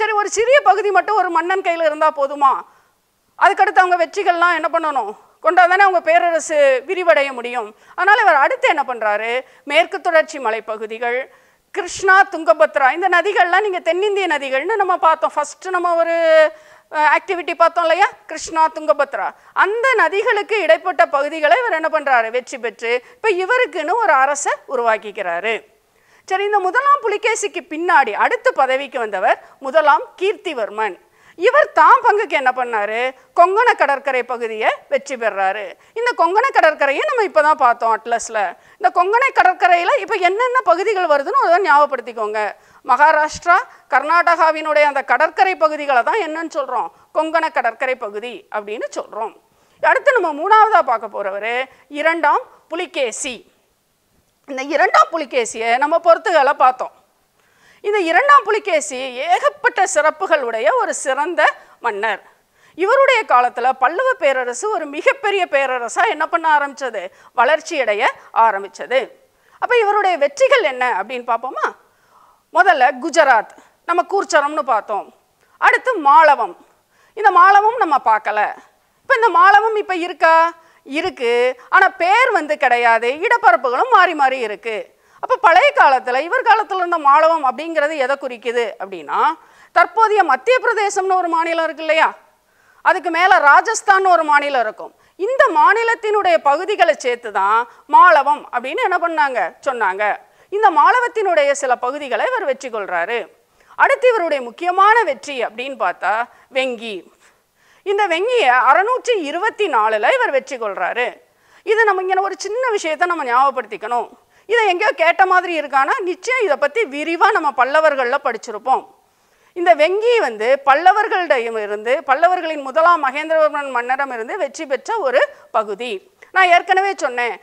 சரி ஒரு சிறிய பகுதி மட்டும் ஒரு மன்னன் கையில் இருந்தால் போதுமா அதுக்கடுத்து அவங்க வெற்றிகள்லாம் என்ன பண்ணணும் கொண்டா தானே அவங்க பேரரசு விரிவடைய முடியும் அதனால் இவர் அடுத்து என்ன பண்ணுறாரு மேற்கு தொடர்ச்சி மலைப்பகுதிகள் கிருஷ்ணா துங்கபத்ரா இந்த நதிகள்லாம் நீங்கள் தென்னிந்திய நதிகள்னு நம்ம பார்த்தோம் ஃபஸ்ட்டு நம்ம ஒரு ஆக்டிவிட்டி பார்த்தோம் இல்லையா கிருஷ்ணா துங்கபத்ரா அந்த நதிகளுக்கு இடைப்பட்ட பகுதிகளை இவர் என்ன பண்ணுறாரு வெற்றி பெற்று இப்போ இவருக்குன்னு ஒரு அரசை உருவாக்கிக்கிறாரு சரி இந்த முதலாம் புலிகேசிக்கு பின்னாடி அடுத்த பதவிக்கு வந்தவர் முதலாம் கீர்த்திவர்மன் இவர் தான் பங்குக்கு என்ன பண்ணாரு கொங்கண கடற்கரை பகுதியை வெற்றி பெறாரு இந்த கொங்கண கடற்கரையை நம்ம இப்போ தான் பார்த்தோம் அட்லஸில் இந்த கொங்கணை கடற்கரையில் இப்போ என்னென்ன பகுதிகள் வருதுன்னு அதை ஞாபகப்படுத்திக்கோங்க மகாராஷ்டிரா கர்நாடகாவினுடைய அந்த கடற்கரை பகுதிகளை தான் என்னன்னு சொல்கிறோம் கொங்கண கடற்கரை பகுதி அப்படின்னு சொல்கிறோம் அடுத்து நம்ம மூணாவதாக பார்க்க போகிறவர் இரண்டாம் புலிகேசி இந்த இரண்டாம் புலிகேசியை நம்ம பொறுத்துகளை பார்த்தோம் இந்த இரண்டாம் புலிகேசி ஏக இப்படிப்பட்ட சிறப்புகள் உடைய ஒரு சிறந்த மன்னர் இவருடைய காலத்தில் பல்லவ பேரரசு ஒரு மிகப்பெரிய பேரரசாக என்ன பண்ண ஆரம்பித்தது வளர்ச்சியடைய ஆரம்பித்தது அப்போ இவருடைய வெற்றிகள் என்ன அப்படின்னு பார்ப்போமா முதல்ல குஜராத் நம்ம கூர்ச்சரம்னு பார்த்தோம் அடுத்து மாலவம் இந்த மாலவம் நம்ம பார்க்கல இப்போ இந்த மாலவம் இப்போ இருக்கா இருக்குது ஆனால் பேர் வந்து கிடையாது இடப்பரப்புகளும் மாறி மாறி இருக்குது அப்போ பழைய காலத்தில் இவர் காலத்தில் இருந்த மாலவம் அப்படிங்கிறது எதை குறிக்குது அப்படின்னா தற்போதைய மத்திய பிரதேசம்னு ஒரு மாநிலம் இருக்கு இல்லையா அதுக்கு மேலே ராஜஸ்தான் ஒரு மாநிலம் இருக்கும் இந்த மாநிலத்தினுடைய பகுதிகளை சேர்த்து தான் மாலவம் அப்படின்னு என்ன பண்ணாங்க சொன்னாங்க இந்த மாலவத்தினுடைய சில பகுதிகளை இவர் வெற்றி கொள்கிறாரு அடுத்து இவருடைய முக்கியமான வெற்றி அப்படின்னு பார்த்தா வெங்கி இந்த வெங்கியை அறநூற்றி இருபத்தி நாலில் இவர் வெற்றி கொள்கிறாரு இது நம்ம இங்கே ஒரு சின்ன விஷயத்தை நம்ம ஞாபகப்படுத்திக்கணும் இதை எங்கேயோ கேட்ட மாதிரி இருக்கானா நிச்சயம் இதை பற்றி விரிவாக நம்ம பல்லவர்களில் படிச்சிருப்போம் இந்த வெங்கி வந்து பல்லவர்களிடம் இருந்து பல்லவர்களின் முதலாம் மகேந்திரவர்மன் மன்னரம் இருந்து வெற்றி பெற்ற ஒரு பகுதி நான் ஏற்கனவே சொன்னேன்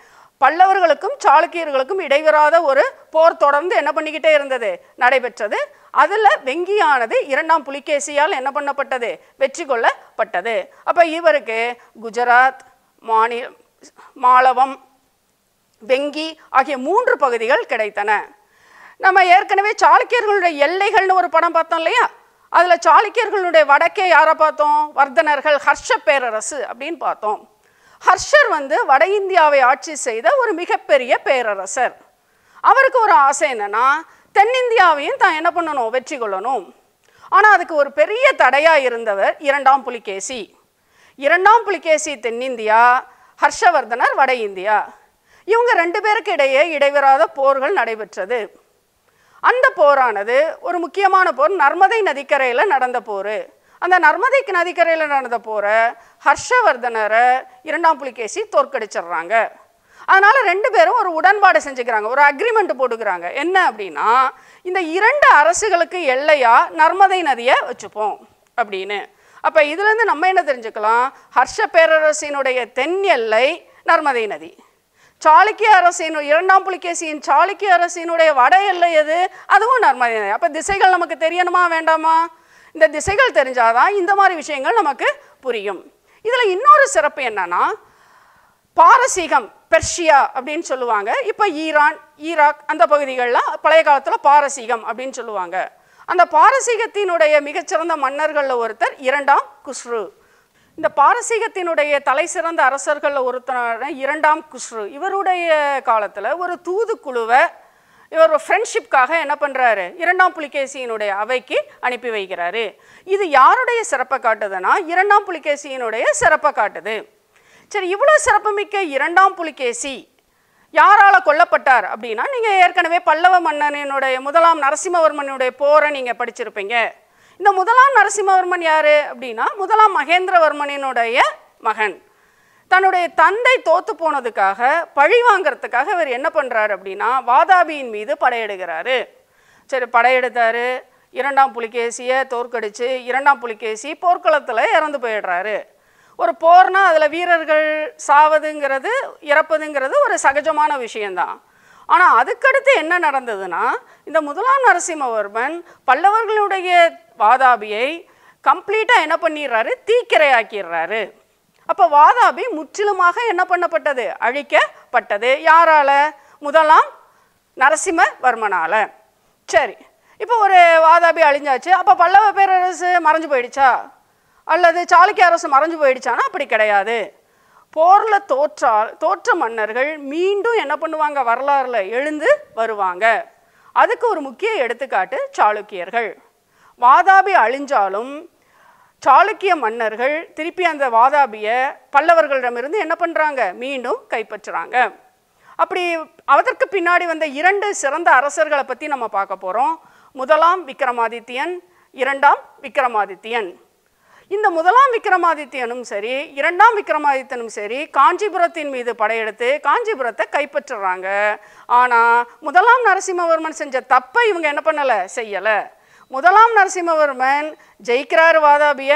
பல்லவர்களுக்கும் சாளுக்கியர்களுக்கும் இடைவராத ஒரு போர் தொடர்ந்து என்ன பண்ணிக்கிட்டே இருந்தது நடைபெற்றது அதில் வெங்கியானது இரண்டாம் புலிகேசியால் என்ன பண்ணப்பட்டது வெற்றி கொள்ளப்பட்டது அப்போ இவருக்கு குஜராத் மாநிலம் மாளவம் வெங்கி ஆகிய மூன்று பகுதிகள் கிடைத்தன நம்ம ஏற்கனவே சாளுக்கியர்களுடைய எல்லைகள்னு ஒரு படம் பார்த்தோம் இல்லையா அதில் சாளுக்கியர்களுடைய வடக்கே யாரை பார்த்தோம் வர்தனர்கள் ஹர்ஷ பேரரசு அப்படின்னு பார்த்தோம் ஹர்ஷர் வந்து வட இந்தியாவை ஆட்சி செய்த ஒரு மிகப்பெரிய பேரரசர் அவருக்கு ஒரு ஆசை என்னென்னா தென்னிந்தியாவையும் தான் என்ன பண்ணணும் வெற்றி கொள்ளணும் ஆனால் அதுக்கு ஒரு பெரிய தடையாக இருந்தவர் இரண்டாம் புலிகேசி இரண்டாம் புலிகேசி தென்னிந்தியா ஹர்ஷவர்தனர் வட இந்தியா இவங்க ரெண்டு பேருக்கு இடையே இடைவெறாத போர்கள் நடைபெற்றது அந்த போரானது ஒரு முக்கியமான போர் நர்மதை நதிக்கரையில் நடந்த போர் அந்த நர்மதைக்கு நதிக்கரையில் நடந்த போரை ஹர்ஷவர்தனரை இரண்டாம் புலிகேசி தோற்கடிச்சிடுறாங்க அதனால் ரெண்டு பேரும் ஒரு உடன்பாடு செஞ்சுக்கிறாங்க ஒரு அக்ரிமெண்ட் போட்டுக்கிறாங்க என்ன அப்படின்னா இந்த இரண்டு அரசுகளுக்கு எல்லையாக நர்மதை நதியை வச்சுப்போம் அப்படின்னு அப்போ இதுலேருந்து நம்ம என்ன தெரிஞ்சுக்கலாம் ஹர்ஷ பேரரசினுடைய தென் எல்லை நர்மதை நதி சாளுக்கிய அரசின் இரண்டாம் புலிகேசியின் சாளுக்கிய அரசினுடைய வட எல்லை எது அதுவும் நதி அப்போ திசைகள் நமக்கு தெரியணுமா வேண்டாமா இந்த திசைகள் தெரிஞ்சாதான் இந்த மாதிரி விஷயங்கள் நமக்கு புரியும் இதில் இன்னொரு சிறப்பு என்னன்னா பாரசீகம் பெர்ஷியா அப்படின்னு சொல்லுவாங்க இப்போ ஈரான் ஈராக் அந்த பகுதிகளில் பழைய காலத்தில் பாரசீகம் அப்படின்னு சொல்லுவாங்க அந்த பாரசீகத்தினுடைய மிகச்சிறந்த மன்னர்களில் ஒருத்தர் இரண்டாம் குஸ்ரு இந்த பாரசீகத்தினுடைய தலை சிறந்த அரசர்களில் ஒருத்தன இரண்டாம் குஷ்ரு இவருடைய காலத்தில் ஒரு தூதுக்குழுவை இவர் ஃப்ரெண்ட்ஷிப்காக என்ன பண்ணுறாரு இரண்டாம் புலிகேசியினுடைய அவைக்கு அனுப்பி வைக்கிறாரு இது யாருடைய சிறப்பை காட்டுதுன்னா இரண்டாம் புலிகேசியினுடைய சிறப்பை காட்டுது சரி இவ்வளோ சிறப்புமிக்க இரண்டாம் புலிகேசி யாரால் கொல்லப்பட்டார் அப்படின்னா நீங்கள் ஏற்கனவே பல்லவ மன்னனினுடைய முதலாம் நரசிம்மவர்மனுடைய போரை நீங்கள் படிச்சிருப்பீங்க இந்த முதலாம் நரசிம்மவர்மன் யார் அப்படின்னா முதலாம் மகேந்திரவர்மனினுடைய மகன் தன்னுடைய தந்தை தோத்து போனதுக்காக பழி வாங்கிறதுக்காக இவர் என்ன பண்ணுறாரு அப்படின்னா வாதாபியின் மீது படையெடுக்கிறாரு சரி படையெடுத்தாரு இரண்டாம் புலிகேசியை தோற்கடித்து இரண்டாம் புலிகேசி போர்க்களத்தில் இறந்து போயிடுறாரு ஒரு போர்னால் அதில் வீரர்கள் சாவதுங்கிறது இறப்பதுங்கிறது ஒரு சகஜமான விஷயந்தான் ஆனால் அதுக்கடுத்து என்ன நடந்ததுன்னா இந்த முதலாம் நரசிம்மவர்மன் பல்லவர்களுடைய வாதாபியை கம்ப்ளீட்டாக என்ன பண்ணிடுறாரு தீக்கிரையாக்கிடுறாரு அப்போ வாதாபி முற்றிலுமாக என்ன பண்ணப்பட்டது அழிக்கப்பட்டது யாரால முதலாம் நரசிம்மவர்மனால் சரி இப்போ ஒரு வாதாபி அழிஞ்சாச்சு அப்போ பல்லவ பேரரசு மறைஞ்சு போயிடுச்சா அல்லது சாளுக்கிய அரசு மறைஞ்சு போயிடுச்சானா அப்படி கிடையாது போரில் தோற்றால் தோற்ற மன்னர்கள் மீண்டும் என்ன பண்ணுவாங்க வரலாறில் எழுந்து வருவாங்க அதுக்கு ஒரு முக்கிய எடுத்துக்காட்டு சாளுக்கியர்கள் வாதாபி அழிஞ்சாலும் சாளுக்கிய மன்னர்கள் திருப்பி அந்த வாதாபியை பல்லவர்களிடமிருந்து என்ன பண்ணுறாங்க மீண்டும் கைப்பற்றுறாங்க அப்படி அதற்கு பின்னாடி வந்த இரண்டு சிறந்த அரசர்களை பற்றி நம்ம பார்க்க போகிறோம் முதலாம் விக்ரமாதித்யன் இரண்டாம் விக்ரமாதித்யன் இந்த முதலாம் விக்ரமாதித்யனும் சரி இரண்டாம் விக்ரமாதித்யனும் சரி காஞ்சிபுரத்தின் மீது படையெடுத்து காஞ்சிபுரத்தை கைப்பற்றுறாங்க ஆனால் முதலாம் நரசிம்மவர்மன் செஞ்ச தப்பை இவங்க என்ன பண்ணலை செய்யலை முதலாம் நரசிம்மவர்மன் ஜெயிக்கிறாரு வாதாபிய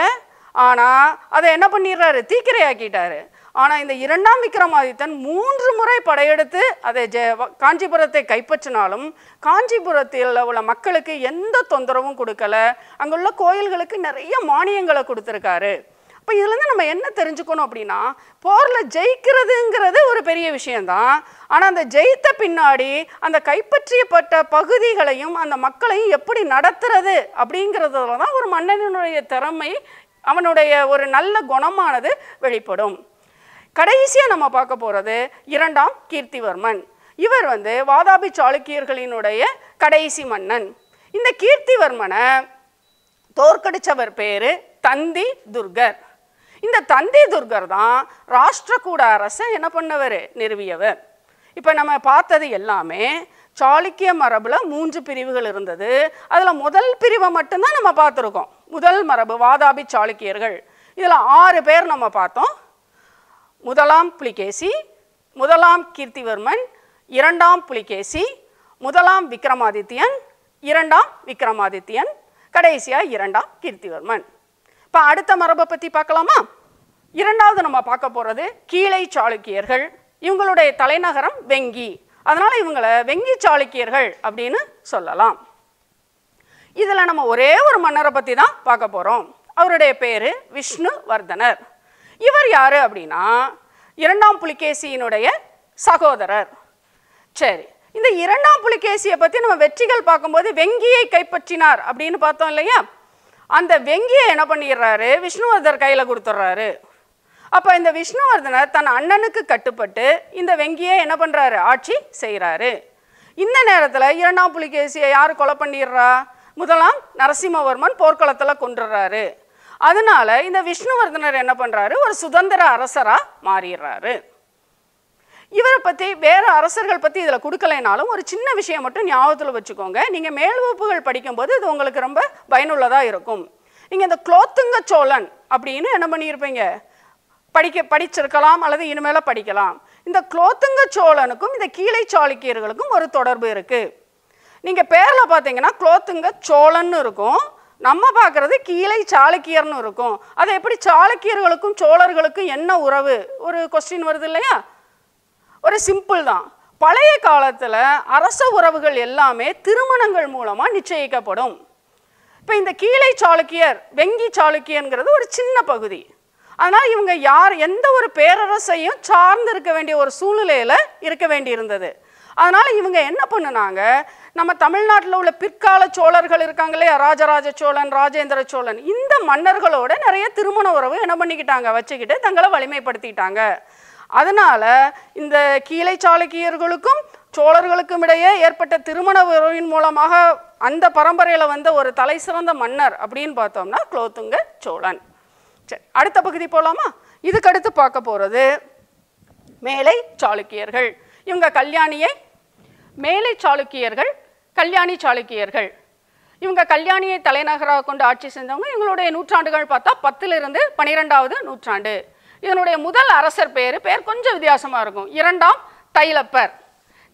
ஆனால் அதை என்ன பண்ணிடுறாரு தீக்கிரையாக்கிட்டாரு ஆனால் இந்த இரண்டாம் விக்ரமாதித்தன் மூன்று முறை படையெடுத்து அதை ஜெ காஞ்சிபுரத்தை கைப்பற்றினாலும் காஞ்சிபுரத்தில் உள்ள மக்களுக்கு எந்த தொந்தரவும் கொடுக்கல அங்குள்ள கோயில்களுக்கு நிறைய மானியங்களை கொடுத்துருக்காரு இப்போ இதுலேருந்து நம்ம என்ன தெரிஞ்சுக்கணும் அப்படின்னா போரில் ஜெயிக்கிறதுங்கிறது ஒரு பெரிய விஷயந்தான் ஆனால் அந்த ஜெயித்த பின்னாடி அந்த கைப்பற்றியப்பட்ட பகுதிகளையும் அந்த மக்களையும் எப்படி நடத்துறது அப்படிங்கிறதுல தான் ஒரு மன்னனுடைய திறமை அவனுடைய ஒரு நல்ல குணமானது வெளிப்படும் கடைசியாக நம்ம பார்க்க போகிறது இரண்டாம் கீர்த்திவர்மன் இவர் வந்து வாதாபி சாளுக்கியர்களினுடைய கடைசி மன்னன் இந்த கீர்த்திவர்மனை தோற்கடித்தவர் பேர் தந்தி துர்கர் இந்த தந்தி துர்கர் தான் ராஷ்டிரகூட அரசை என்ன பண்ணவர் நிறுவியவர் இப்போ நம்ம பார்த்தது எல்லாமே சாளுக்கிய மரபில் மூன்று பிரிவுகள் இருந்தது அதில் முதல் பிரிவை மட்டும்தான் நம்ம பார்த்துருக்கோம் முதல் மரபு வாதாபி சாளுக்கியர்கள் இதில் ஆறு பேர் நம்ம பார்த்தோம் முதலாம் புலிகேசி முதலாம் கீர்த்திவர்மன் இரண்டாம் புலிகேசி முதலாம் விக்ரமாதித்யன் இரண்டாம் விக்ரமாதித்யன் கடைசியாக இரண்டாம் கீர்த்திவர்மன் இப்போ அடுத்த மரபை பற்றி பார்க்கலாமா இரண்டாவது நம்ம பார்க்க போகிறது கீழை சாளுக்கியர்கள் இவங்களுடைய தலைநகரம் வெங்கி அதனால் இவங்களை வெங்கி சாளுக்கியர்கள் அப்படின்னு சொல்லலாம் இதில் நம்ம ஒரே ஒரு மன்னரை பற்றி தான் பார்க்க போகிறோம் அவருடைய பேர் விஷ்ணு வர்தனர் இவர் யார் அப்படின்னா இரண்டாம் புலிகேசியினுடைய சகோதரர் சரி இந்த இரண்டாம் புலிகேசியை பற்றி நம்ம வெற்றிகள் பார்க்கும்போது வெங்கியை கைப்பற்றினார் அப்படின்னு பார்த்தோம் இல்லையா அந்த வெங்கியை என்ன பண்ணிடுறாரு விஷ்ணுவர்தர் கையில் கொடுத்துட்றாரு அப்போ இந்த விஷ்ணுவர்தனர் தன் அண்ணனுக்கு கட்டுப்பட்டு இந்த வெங்கியை என்ன பண்ணுறாரு ஆட்சி செய்கிறாரு இந்த நேரத்தில் இரண்டாம் புலிகேசியை யார் கொலை பண்ணிடுறா முதலாம் நரசிம்மவர்மன் போர்க்களத்தில் கொண்டுடுறாரு அதனால இந்த விஷ்ணுவர்தனர் என்ன பண்ணுறாரு ஒரு சுதந்திர அரசராக மாறிடுறாரு இவரை பற்றி வேறு அரசர்கள் பற்றி இதில் கொடுக்கலைனாலும் ஒரு சின்ன விஷயம் மட்டும் ஞாபகத்தில் வச்சுக்கோங்க நீங்கள் மேல் வகுப்புகள் படிக்கும்போது இது உங்களுக்கு ரொம்ப பயனுள்ளதாக இருக்கும் நீங்கள் இந்த குளோத்துங்க சோழன் அப்படின்னு என்ன பண்ணியிருப்பீங்க படிக்க படிச்சிருக்கலாம் அல்லது இனிமேல படிக்கலாம் இந்த குளோத்துங்க சோழனுக்கும் இந்த கீழே சாளுக்கியர்களுக்கும் ஒரு தொடர்பு இருக்குது நீங்கள் பேரில் பார்த்தீங்கன்னா குளோத்துங்க சோழன்னு இருக்கும் நம்ம பார்க்குறது கீழே சாளுக்கியர்னு இருக்கும் அது எப்படி சாளுக்கியர்களுக்கும் சோழர்களுக்கும் என்ன உறவு ஒரு கொஸ்டின் வருது இல்லையா ஒரு சிம்பிள் தான் பழைய காலத்தில் அரச உறவுகள் எல்லாமே திருமணங்கள் மூலமாக நிச்சயிக்கப்படும் இப்போ இந்த கீழே சாளுக்கியர் வெங்கி சாளுக்கியங்கிறது ஒரு சின்ன பகுதி ஆனால் இவங்க யார் எந்த ஒரு பேரரசையும் சார்ந்து இருக்க வேண்டிய ஒரு சூழ்நிலையில் இருக்க வேண்டியிருந்தது அதனால் இவங்க என்ன பண்ணுனாங்க நம்ம தமிழ்நாட்டில் உள்ள பிற்கால சோழர்கள் இருக்காங்க இல்லையா ராஜராஜ சோழன் ராஜேந்திர சோழன் இந்த மன்னர்களோட நிறைய திருமண உறவு என்ன பண்ணிக்கிட்டாங்க வச்சுக்கிட்டு தங்களை வலிமைப்படுத்திக்கிட்டாங்க அதனால் இந்த கீழை சாளுக்கியர்களுக்கும் சோழர்களுக்கும் இடையே ஏற்பட்ட திருமண உறவின் மூலமாக அந்த பரம்பரையில் வந்த ஒரு தலை சிறந்த மன்னர் அப்படின்னு பார்த்தோம்னா குலோத்துங்க சோழன் சரி அடுத்த பகுதி போகலாமா இதுக்கடுத்து பார்க்க போகிறது மேலை சாளுக்கியர்கள் இவங்க கல்யாணியை மேலை சாளுக்கியர்கள் கல்யாணி சாளுக்கியர்கள் இவங்க கல்யாணியை தலைநகராக கொண்டு ஆட்சி செஞ்சவங்க இவங்களுடைய நூற்றாண்டுகள் பார்த்தா பத்திலிருந்து பனிரெண்டாவது நூற்றாண்டு இதனுடைய முதல் அரசர் பேர் பேர் கொஞ்சம் வித்தியாசமாக இருக்கும் இரண்டாம் தைலப்பர்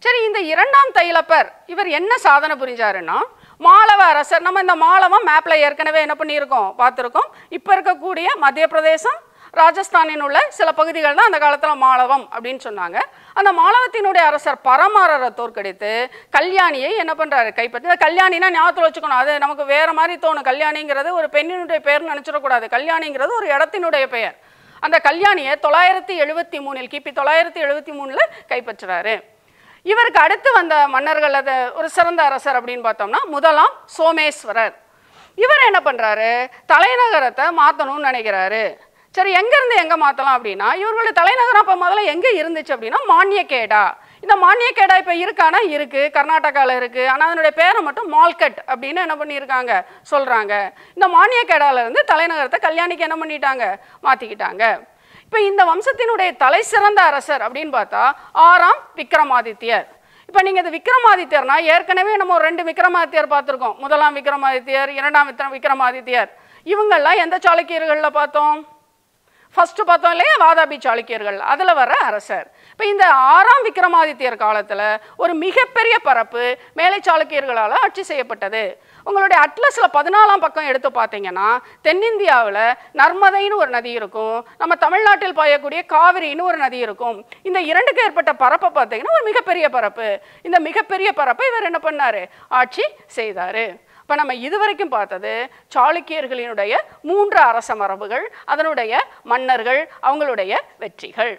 சரி இந்த இரண்டாம் தைலப்பர் இவர் என்ன சாதனை புரிஞ்சாருன்னா மாலவ அரசர் நம்ம இந்த மாலவம் மேப்பில் ஏற்கனவே என்ன பண்ணியிருக்கோம் பார்த்துருக்கோம் இப்போ இருக்கக்கூடிய மத்திய பிரதேசம் ராஜஸ்தானின் உள்ள சில பகுதிகள் தான் அந்த காலத்தில் மாலவம் அப்படின்னு சொன்னாங்க அந்த மாலவத்தினுடைய அரசர் பரமாரரை தோற்கடித்து கல்யாணியை என்ன பண்ணுறாரு கைப்பற்றி கல்யாணினா ஞாபகத்தில் வச்சுக்கணும் அது நமக்கு வேறு மாதிரி தோணும் கல்யாணிங்கிறது ஒரு பெண்ணினுடைய பெயர்னு நினச்சிடக்கூடாது கல்யாணிங்கிறது ஒரு இடத்தினுடைய பெயர் அந்த கல்யாணியை தொள்ளாயிரத்தி எழுபத்தி மூணில் கிபி தொள்ளாயிரத்தி எழுபத்தி மூணில் கைப்பற்றுறாரு இவருக்கு அடுத்து வந்த மன்னர்கள் அது ஒரு சிறந்த அரசர் அப்படின்னு பார்த்தோம்னா முதலாம் சோமேஸ்வரர் இவர் என்ன பண்ணுறாரு தலைநகரத்தை மாற்றணும்னு நினைக்கிறாரு சரி எங்கேருந்து எங்கே மாற்றலாம் அப்படின்னா இவர்களோட தலைநகரம் அப்போ முதல்ல எங்கே இருந்துச்சு அப்படின்னா மானியக்கேடா இந்த மானியக்கேடா இப்போ இருக்கானா இருக்குது கர்நாடகாவில் இருக்குது ஆனால் அதனுடைய பேரை மட்டும் மால்கட் அப்படின்னு என்ன பண்ணியிருக்காங்க சொல்கிறாங்க இந்த மானியக்கேடாவிலேருந்து தலைநகரத்தை கல்யாணிக்கு என்ன பண்ணிட்டாங்க மாற்றிக்கிட்டாங்க இப்போ இந்த வம்சத்தினுடைய தலை சிறந்த அரசர் அப்படின்னு பார்த்தா ஆறாம் விக்ரமாதித்யர் இப்போ நீங்கள் இந்த விக்ரமாதித்யர்னா ஏற்கனவே நம்ம ஒரு ரெண்டு விக்ரமாதித்யர் பார்த்துருக்கோம் முதலாம் விக்ரமாதித்யர் இரண்டாம் விக்ரம் விக்ரமாதித்யர் இவங்கள்லாம் எந்த சாளுக்கியர்களில் பார்த்தோம் ஃபஸ்ட்டு பார்த்தோம் இல்லையா வாதாபி சாளுக்கியர்கள் அதில் வர அரசர் இப்போ இந்த ஆறாம் விக்ரமாதித்யர் காலத்தில் ஒரு மிகப்பெரிய பரப்பு மேலை சாளுக்கியர்களால் ஆட்சி செய்யப்பட்டது உங்களுடைய அட்லஸில் பதினாலாம் பக்கம் எடுத்து பார்த்தீங்கன்னா தென்னிந்தியாவில் நர்மதைன்னு ஒரு நதி இருக்கும் நம்ம தமிழ்நாட்டில் பாயக்கூடிய காவிரின்னு ஒரு நதி இருக்கும் இந்த இரண்டுக்கு ஏற்பட்ட பரப்பை பார்த்தீங்கன்னா ஒரு மிகப்பெரிய பரப்பு இந்த மிகப்பெரிய பரப்பை இவர் என்ன பண்ணார் ஆட்சி செய்தார் இப்போ நம்ம இதுவரைக்கும் பார்த்தது சாளுக்கியர்களினுடைய மூன்று அரச மரபுகள் அதனுடைய மன்னர்கள் அவங்களுடைய வெற்றிகள்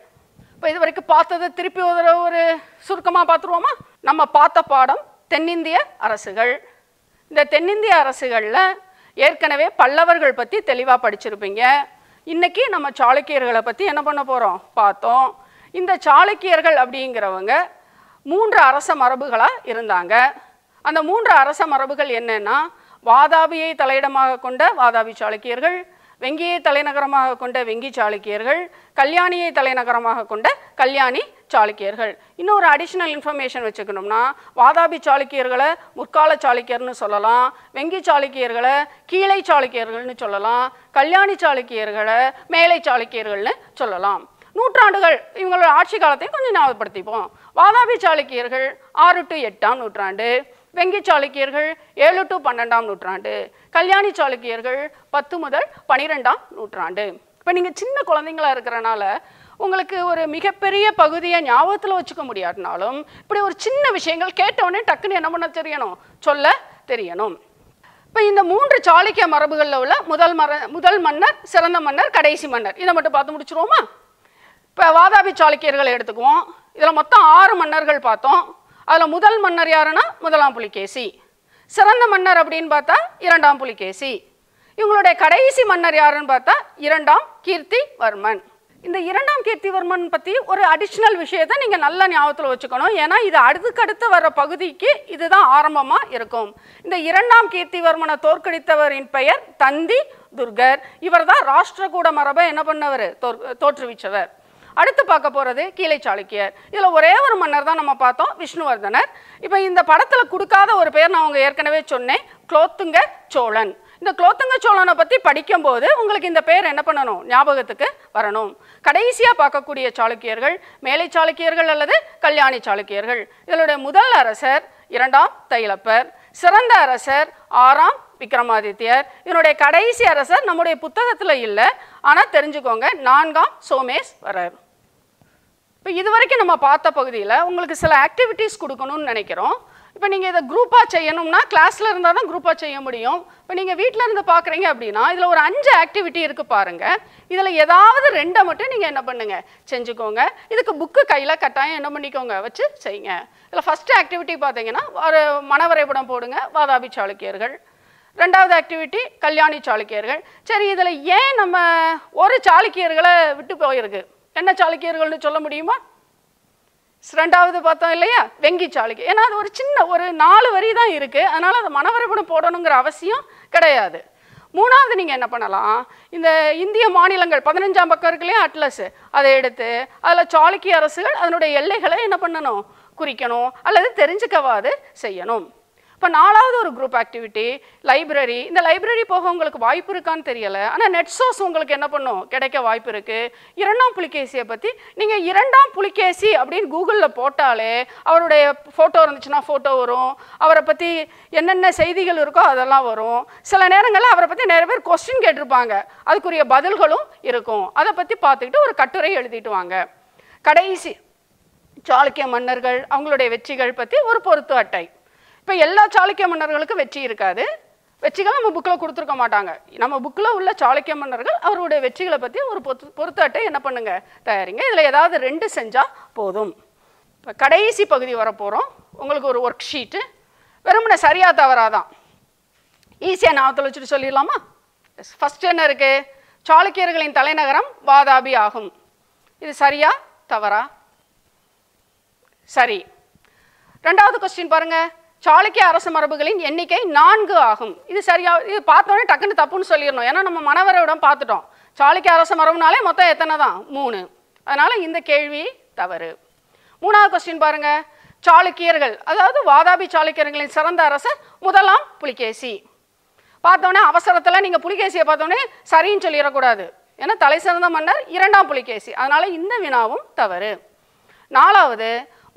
இப்போ இது வரைக்கும் பார்த்ததை திருப்பி ஒரு ஒரு சுருக்கமாக பார்த்துருவோமா நம்ம பார்த்த பாடம் தென்னிந்திய அரசுகள் இந்த தென்னிந்திய அரசுகளில் ஏற்கனவே பல்லவர்கள் பற்றி தெளிவாக படிச்சிருப்பீங்க இன்றைக்கி நம்ம சாளுக்கியர்களை பற்றி என்ன பண்ண போகிறோம் பார்த்தோம் இந்த சாளுக்கியர்கள் அப்படிங்கிறவங்க மூன்று அரச மரபுகளாக இருந்தாங்க அந்த மூன்று அரச மரபுகள் என்னென்னா வாதாபியை தலையிடமாக கொண்ட வாதாபி சாளுக்கியர்கள் வெங்கியை தலைநகரமாக கொண்ட வெங்கி சாளுக்கியர்கள் கல்யாணியை தலைநகரமாக கொண்ட கல்யாணி சாளுக்கியர்கள் இன்னொரு அடிஷ்னல் இன்ஃபர்மேஷன் வச்சுக்கணும்னா வாதாபி சாளுக்கியர்களை முற்கால சாளுக்கியர்னு சொல்லலாம் வெங்கி சாளுக்கியர்களை கீழே சாளுக்கியர்கள்னு சொல்லலாம் கல்யாணி சாளுக்கியர்களை மேலை சாளுக்கியர்கள்னு சொல்லலாம் நூற்றாண்டுகள் இவங்களோட ஆட்சி காலத்தையும் கொஞ்சம் ஞாபகப்படுத்திப்போம் வாதாபி சாளுக்கியர்கள் ஆறு டு எட்டாம் நூற்றாண்டு வெங்கி சாளுக்கியர்கள் ஏழு டு பன்னெண்டாம் நூற்றாண்டு கல்யாணி சாளுக்கியர்கள் பத்து முதல் பனிரெண்டாம் நூற்றாண்டு இப்போ நீங்கள் சின்ன குழந்தைங்களா இருக்கிறனால உங்களுக்கு ஒரு மிகப்பெரிய பகுதியை ஞாபகத்தில் வச்சுக்க முடியாதுனாலும் இப்படி ஒரு சின்ன விஷயங்கள் கேட்டவுடனே டக்குன்னு என்ன பண்ண தெரியணும் சொல்ல தெரியணும் இப்போ இந்த மூன்று சாளுக்கிய மரபுகளில் உள்ள முதல் மர முதல் மன்னர் சிறந்த மன்னர் கடைசி மன்னர் இதை மட்டும் பார்த்து முடிச்சிருவோமா இப்போ வாதாபி சாளுக்கியர்களை எடுத்துக்குவோம் இதில் மொத்தம் ஆறு மன்னர்கள் பார்த்தோம் அதில் முதல் மன்னர் யாருன்னா முதலாம் புலிகேசி சிறந்த மன்னர் அப்படின்னு பார்த்தா இரண்டாம் புலிகேசி இவங்களுடைய கடைசி மன்னர் யாருன்னு பார்த்தா இரண்டாம் கீர்த்தி வர்மன் இந்த இரண்டாம் கீர்த்திவர்மன் பற்றி ஒரு அடிஷ்னல் விஷயத்தை நீங்கள் நல்ல ஞாபகத்தில் வச்சுக்கணும் ஏன்னா இது அடுத்துக்கடுத்து வர்ற பகுதிக்கு இதுதான் ஆரம்பமாக இருக்கும் இந்த இரண்டாம் கீர்த்திவர்மனை தோற்கடித்தவரின் பெயர் தந்தி துர்கர் இவர் தான் ராஷ்டிரகூட மரபை என்ன பண்ணவர் தோற்றுவிச்சவர் அடுத்து பார்க்க போகிறது கீழை சாளுக்கியர் இதில் ஒரே ஒரு மன்னர் தான் நம்ம பார்த்தோம் விஷ்ணுவர்தனர் இப்போ இந்த படத்தில் கொடுக்காத ஒரு பேர் நான் அவங்க ஏற்கனவே சொன்னேன் குலோத்துங்க சோழன் இந்த குலோத்துங்க சோழனை பற்றி படிக்கும்போது உங்களுக்கு இந்த பேர் என்ன பண்ணணும் ஞாபகத்துக்கு வரணும் கடைசியாக பார்க்கக்கூடிய சாளுக்கியர்கள் மேலை சாளுக்கியர்கள் அல்லது கல்யாணி சாளுக்கியர்கள் இதனுடைய முதல் அரசர் இரண்டாம் தைலப்பர் சிறந்த அரசர் ஆறாம் விக்ரமாதித்யர் இதனுடைய கடைசி அரசர் நம்முடைய புத்தகத்தில் இல்லை ஆனால் தெரிஞ்சுக்கோங்க நான்காம் சோமேஸ்வரர் இப்போ இது வரைக்கும் நம்ம பார்த்த பகுதியில் உங்களுக்கு சில ஆக்டிவிட்டீஸ் கொடுக்கணும்னு நினைக்கிறோம் இப்போ நீங்கள் இதை குரூப்பாக செய்யணும்னா கிளாஸில் இருந்தால் தான் குரூப்பாக செய்ய முடியும் இப்போ நீங்கள் வீட்டில் இருந்து பார்க்குறீங்க அப்படின்னா இதில் ஒரு அஞ்சு ஆக்டிவிட்டி இருக்குது பாருங்கள் இதில் ஏதாவது ரெண்டை மட்டும் நீங்கள் என்ன பண்ணுங்கள் செஞ்சுக்கோங்க இதுக்கு புக்கு கையில் கட்டாயம் என்ன பண்ணிக்கோங்க வச்சு செய்யுங்க இதில் ஃபஸ்ட்டு ஆக்டிவிட்டி பார்த்தீங்கன்னா ஒரு மனவரைபடம் போடுங்க வாதாபி சாளுக்கியர்கள் ரெண்டாவது ஆக்டிவிட்டி கல்யாணி சாளுக்கியர்கள் சரி இதில் ஏன் நம்ம ஒரு சாளுக்கியர்களை விட்டு போயிருக்கு என்ன சாளுக்கியர்கள்னு சொல்ல முடியுமா ரெண்டாவது பார்த்தோம் இல்லையா வெங்கி சாளுக்கிய ஏன்னா அது ஒரு சின்ன ஒரு நாலு வரி தான் இருக்குது அதனால் அதை மனவரைபடம் போடணுங்கிற அவசியம் கிடையாது மூணாவது நீங்கள் என்ன பண்ணலாம் இந்த இந்திய மாநிலங்கள் பதினஞ்சாம் பக்கம் இருக்குல்லையா அட்லஸ் அதை எடுத்து அதில் சாளுக்கிய அரசுகள் அதனுடைய எல்லைகளை என்ன பண்ணணும் குறிக்கணும் அல்லது தெரிஞ்சுக்கவாது செய்யணும் இப்போ நாலாவது ஒரு குரூப் ஆக்டிவிட்டி லைப்ரரி இந்த லைப்ரரி போக உங்களுக்கு வாய்ப்பு இருக்கான்னு தெரியலை ஆனால் நெட் சோர்ஸ் உங்களுக்கு என்ன பண்ணும் கிடைக்க வாய்ப்பு இருக்குது இரண்டாம் புலிகேசியை பற்றி நீங்கள் இரண்டாம் புலிகேசி அப்படின்னு கூகுளில் போட்டாலே அவருடைய ஃபோட்டோ இருந்துச்சுன்னா ஃபோட்டோ வரும் அவரை பற்றி என்னென்ன செய்திகள் இருக்கோ அதெல்லாம் வரும் சில நேரங்களில் அவரை பற்றி நிறைய பேர் கொஸ்டின் கேட்டிருப்பாங்க அதுக்குரிய பதில்களும் இருக்கும் அதை பற்றி பார்த்துக்கிட்டு ஒரு கட்டுரை எழுதிட்டு வாங்க கடைசி சாளுக்கிய மன்னர்கள் அவங்களுடைய வெற்றிகள் பற்றி ஒரு பொருத்து அட்டை இப்போ எல்லா சாளுக்கிய மன்னர்களுக்கும் வெற்றி இருக்காது வெற்றிகள் நம்ம புக்கில் கொடுத்துருக்க மாட்டாங்க நம்ம புக்கில் உள்ள சாளுக்கிய மன்னர்கள் அவருடைய வெற்றிகளை பற்றி ஒரு பொத்து பொருத்தாட்டை என்ன பண்ணுங்க தயாரிங்க இதில் ஏதாவது ரெண்டு செஞ்சால் போதும் இப்போ கடைசி பகுதி வரப்போகிறோம் உங்களுக்கு ஒரு ஒர்க் ஷீட்டு வெறும்னே சரியாக தவறாதான் ஈஸியாக ஞாபகத்தில் வச்சுட்டு சொல்லிடலாமா ஃபஸ்ட் என்ன இருக்குது சாளுக்கியர்களின் தலைநகரம் வாதாபி ஆகும் இது சரியா தவறா சரி ரெண்டாவது கொஸ்டின் பாருங்கள் சாளுக்கிய அரச மரபுகளின் எண்ணிக்கை நான்கு ஆகும் இது சரியா இது பார்த்தோன்னே டக்குன்னு தப்புன்னு சொல்லிடணும் ஏன்னா நம்ம மனவரையிடம் பார்த்துட்டோம் சாளுக்கிய அரச மரபுனாலே மொத்தம் எத்தனை தான் மூணு அதனால் இந்த கேள்வி தவறு மூணாவது கொஸ்டின் பாருங்கள் சாளுக்கியர்கள் அதாவது வாதாபி சாளுக்கியர்களின் சிறந்த அரசர் முதலாம் புலிகேசி பார்த்தோன்னே அவசரத்தில் நீங்கள் புலிகேசியை பார்த்தோன்னே சரின்னு சொல்லிடக்கூடாது ஏன்னா தலை சிறந்த மன்னர் இரண்டாம் புலிகேசி அதனால் இந்த வினாவும் தவறு நாலாவது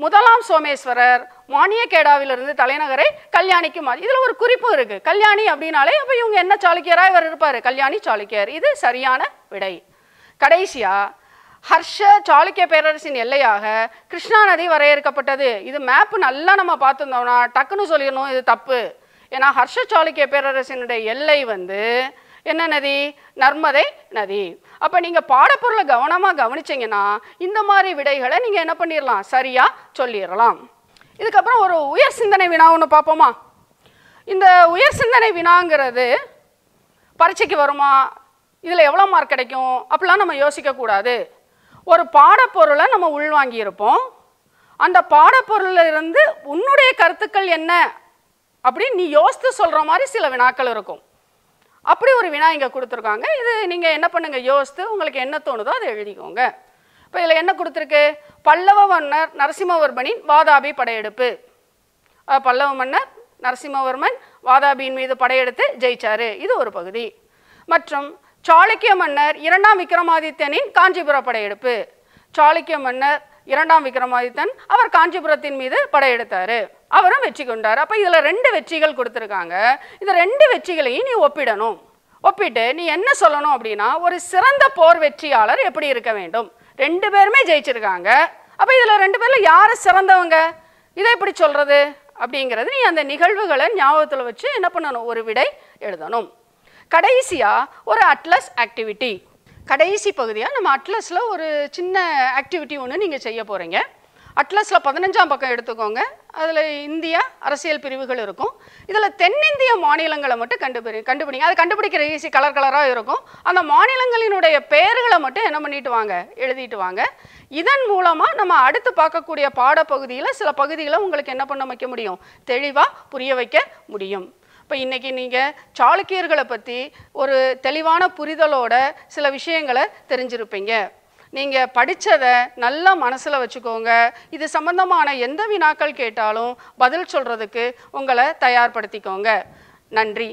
முதலாம் சோமேஸ்வரர் மானியக்கேடாவிலிருந்து தலைநகரை கல்யாணிக்கு மாறி இதில் ஒரு குறிப்பு இருக்குது கல்யாணி அப்படின்னாலே அப்போ இவங்க என்ன சாளுக்கியராக இவர் இருப்பார் கல்யாணி சாளுக்கியர் இது சரியான விடை கடைசியாக ஹர்ஷ சாளுக்கிய பேரரசின் எல்லையாக கிருஷ்ணா நதி வரையறுக்கப்பட்டது இது மேப்பு நல்லா நம்ம பார்த்துருந்தோம்னா டக்குன்னு சொல்லிடணும் இது தப்பு ஏன்னா ஹர்ஷ சாளுக்கிய பேரரசினுடைய எல்லை வந்து என்ன நதி நர்மதை நதி அப்போ நீங்கள் பாடப்பொருளை கவனமாக கவனிச்சிங்கன்னா இந்த மாதிரி விடைகளை நீங்கள் என்ன பண்ணிடலாம் சரியாக சொல்லிடலாம் இதுக்கப்புறம் ஒரு உயர் சிந்தனை வினா ஒன்று பார்ப்போமா இந்த உயர் சிந்தனை வினாங்கிறது பரீட்சைக்கு வருமா இதில் எவ்வளோ மார்க் கிடைக்கும் அப்படிலாம் நம்ம யோசிக்கக்கூடாது ஒரு பாடப்பொருளை நம்ம உள்வாங்கியிருப்போம் அந்த பாடப்பொருளில் இருந்து உன்னுடைய கருத்துக்கள் என்ன அப்படின்னு நீ யோசித்து சொல்கிற மாதிரி சில வினாக்கள் இருக்கும் அப்படி ஒரு வினா இங்கே கொடுத்துருக்காங்க இது நீங்கள் என்ன பண்ணுங்கள் யோசித்து உங்களுக்கு என்ன தோணுதோ அதை எழுதிக்கோங்க இப்போ இதில் என்ன கொடுத்துருக்கு பல்லவ மன்னர் நரசிம்மவர்மனின் வாதாபி படையெடுப்பு பல்லவ மன்னர் நரசிம்மவர்மன் வாதாபியின் மீது படையெடுத்து ஜெயிச்சார் இது ஒரு பகுதி மற்றும் சாளுக்கிய மன்னர் இரண்டாம் விக்ரமாதித்யனின் காஞ்சிபுர படையெடுப்பு சாளுக்கிய மன்னர் இரண்டாம் விக்ரமாதித்தன் அவர் காஞ்சிபுரத்தின் மீது படையெடுத்தார் அவரும் வெற்றி கொண்டார் அப்போ இதில் ரெண்டு வெற்றிகள் கொடுத்துருக்காங்க இந்த ரெண்டு வெற்றிகளையும் நீ ஒப்பிடணும் ஒப்பிட்டு நீ என்ன சொல்லணும் அப்படின்னா ஒரு சிறந்த போர் வெற்றியாளர் எப்படி இருக்க வேண்டும் ரெண்டு பேருமே ஜெயிச்சிருக்காங்க அப்போ இதில் ரெண்டு பேரில் யார் சிறந்தவங்க இதை எப்படி சொல்கிறது அப்படிங்கிறது நீ அந்த நிகழ்வுகளை ஞாபகத்தில் வச்சு என்ன பண்ணணும் ஒரு விடை எழுதணும் கடைசியாக ஒரு அட்லஸ் ஆக்டிவிட்டி கடைசி பகுதியாக நம்ம அட்லஸில் ஒரு சின்ன ஆக்டிவிட்டி ஒன்று நீங்கள் செய்ய போகிறீங்க அட்லஸில் பதினஞ்சாம் பக்கம் எடுத்துக்கோங்க அதில் இந்தியா அரசியல் பிரிவுகள் இருக்கும் இதில் தென்னிந்திய மாநிலங்களை மட்டும் கண்டுபிடி கண்டுபிடிங்க அது கண்டுபிடிக்கிற ஈஸி கலர் கலராக இருக்கும் அந்த மாநிலங்களினுடைய பெயர்களை மட்டும் என்ன பண்ணிட்டு வாங்க எழுதிட்டு வாங்க இதன் மூலமாக நம்ம அடுத்து பார்க்கக்கூடிய பாடப்பகுதியில் சில பகுதிகளை உங்களுக்கு என்ன பண்ண வைக்க முடியும் தெளிவாக புரிய வைக்க முடியும் இப்போ இன்றைக்கி நீங்கள் சாளுக்கியர்களை பற்றி ஒரு தெளிவான புரிதலோட சில விஷயங்களை தெரிஞ்சிருப்பீங்க நீங்கள் படித்ததை நல்லா மனசில் வச்சுக்கோங்க இது சம்மந்தமான எந்த வினாக்கள் கேட்டாலும் பதில் சொல்கிறதுக்கு உங்களை தயார்படுத்திக்கோங்க நன்றி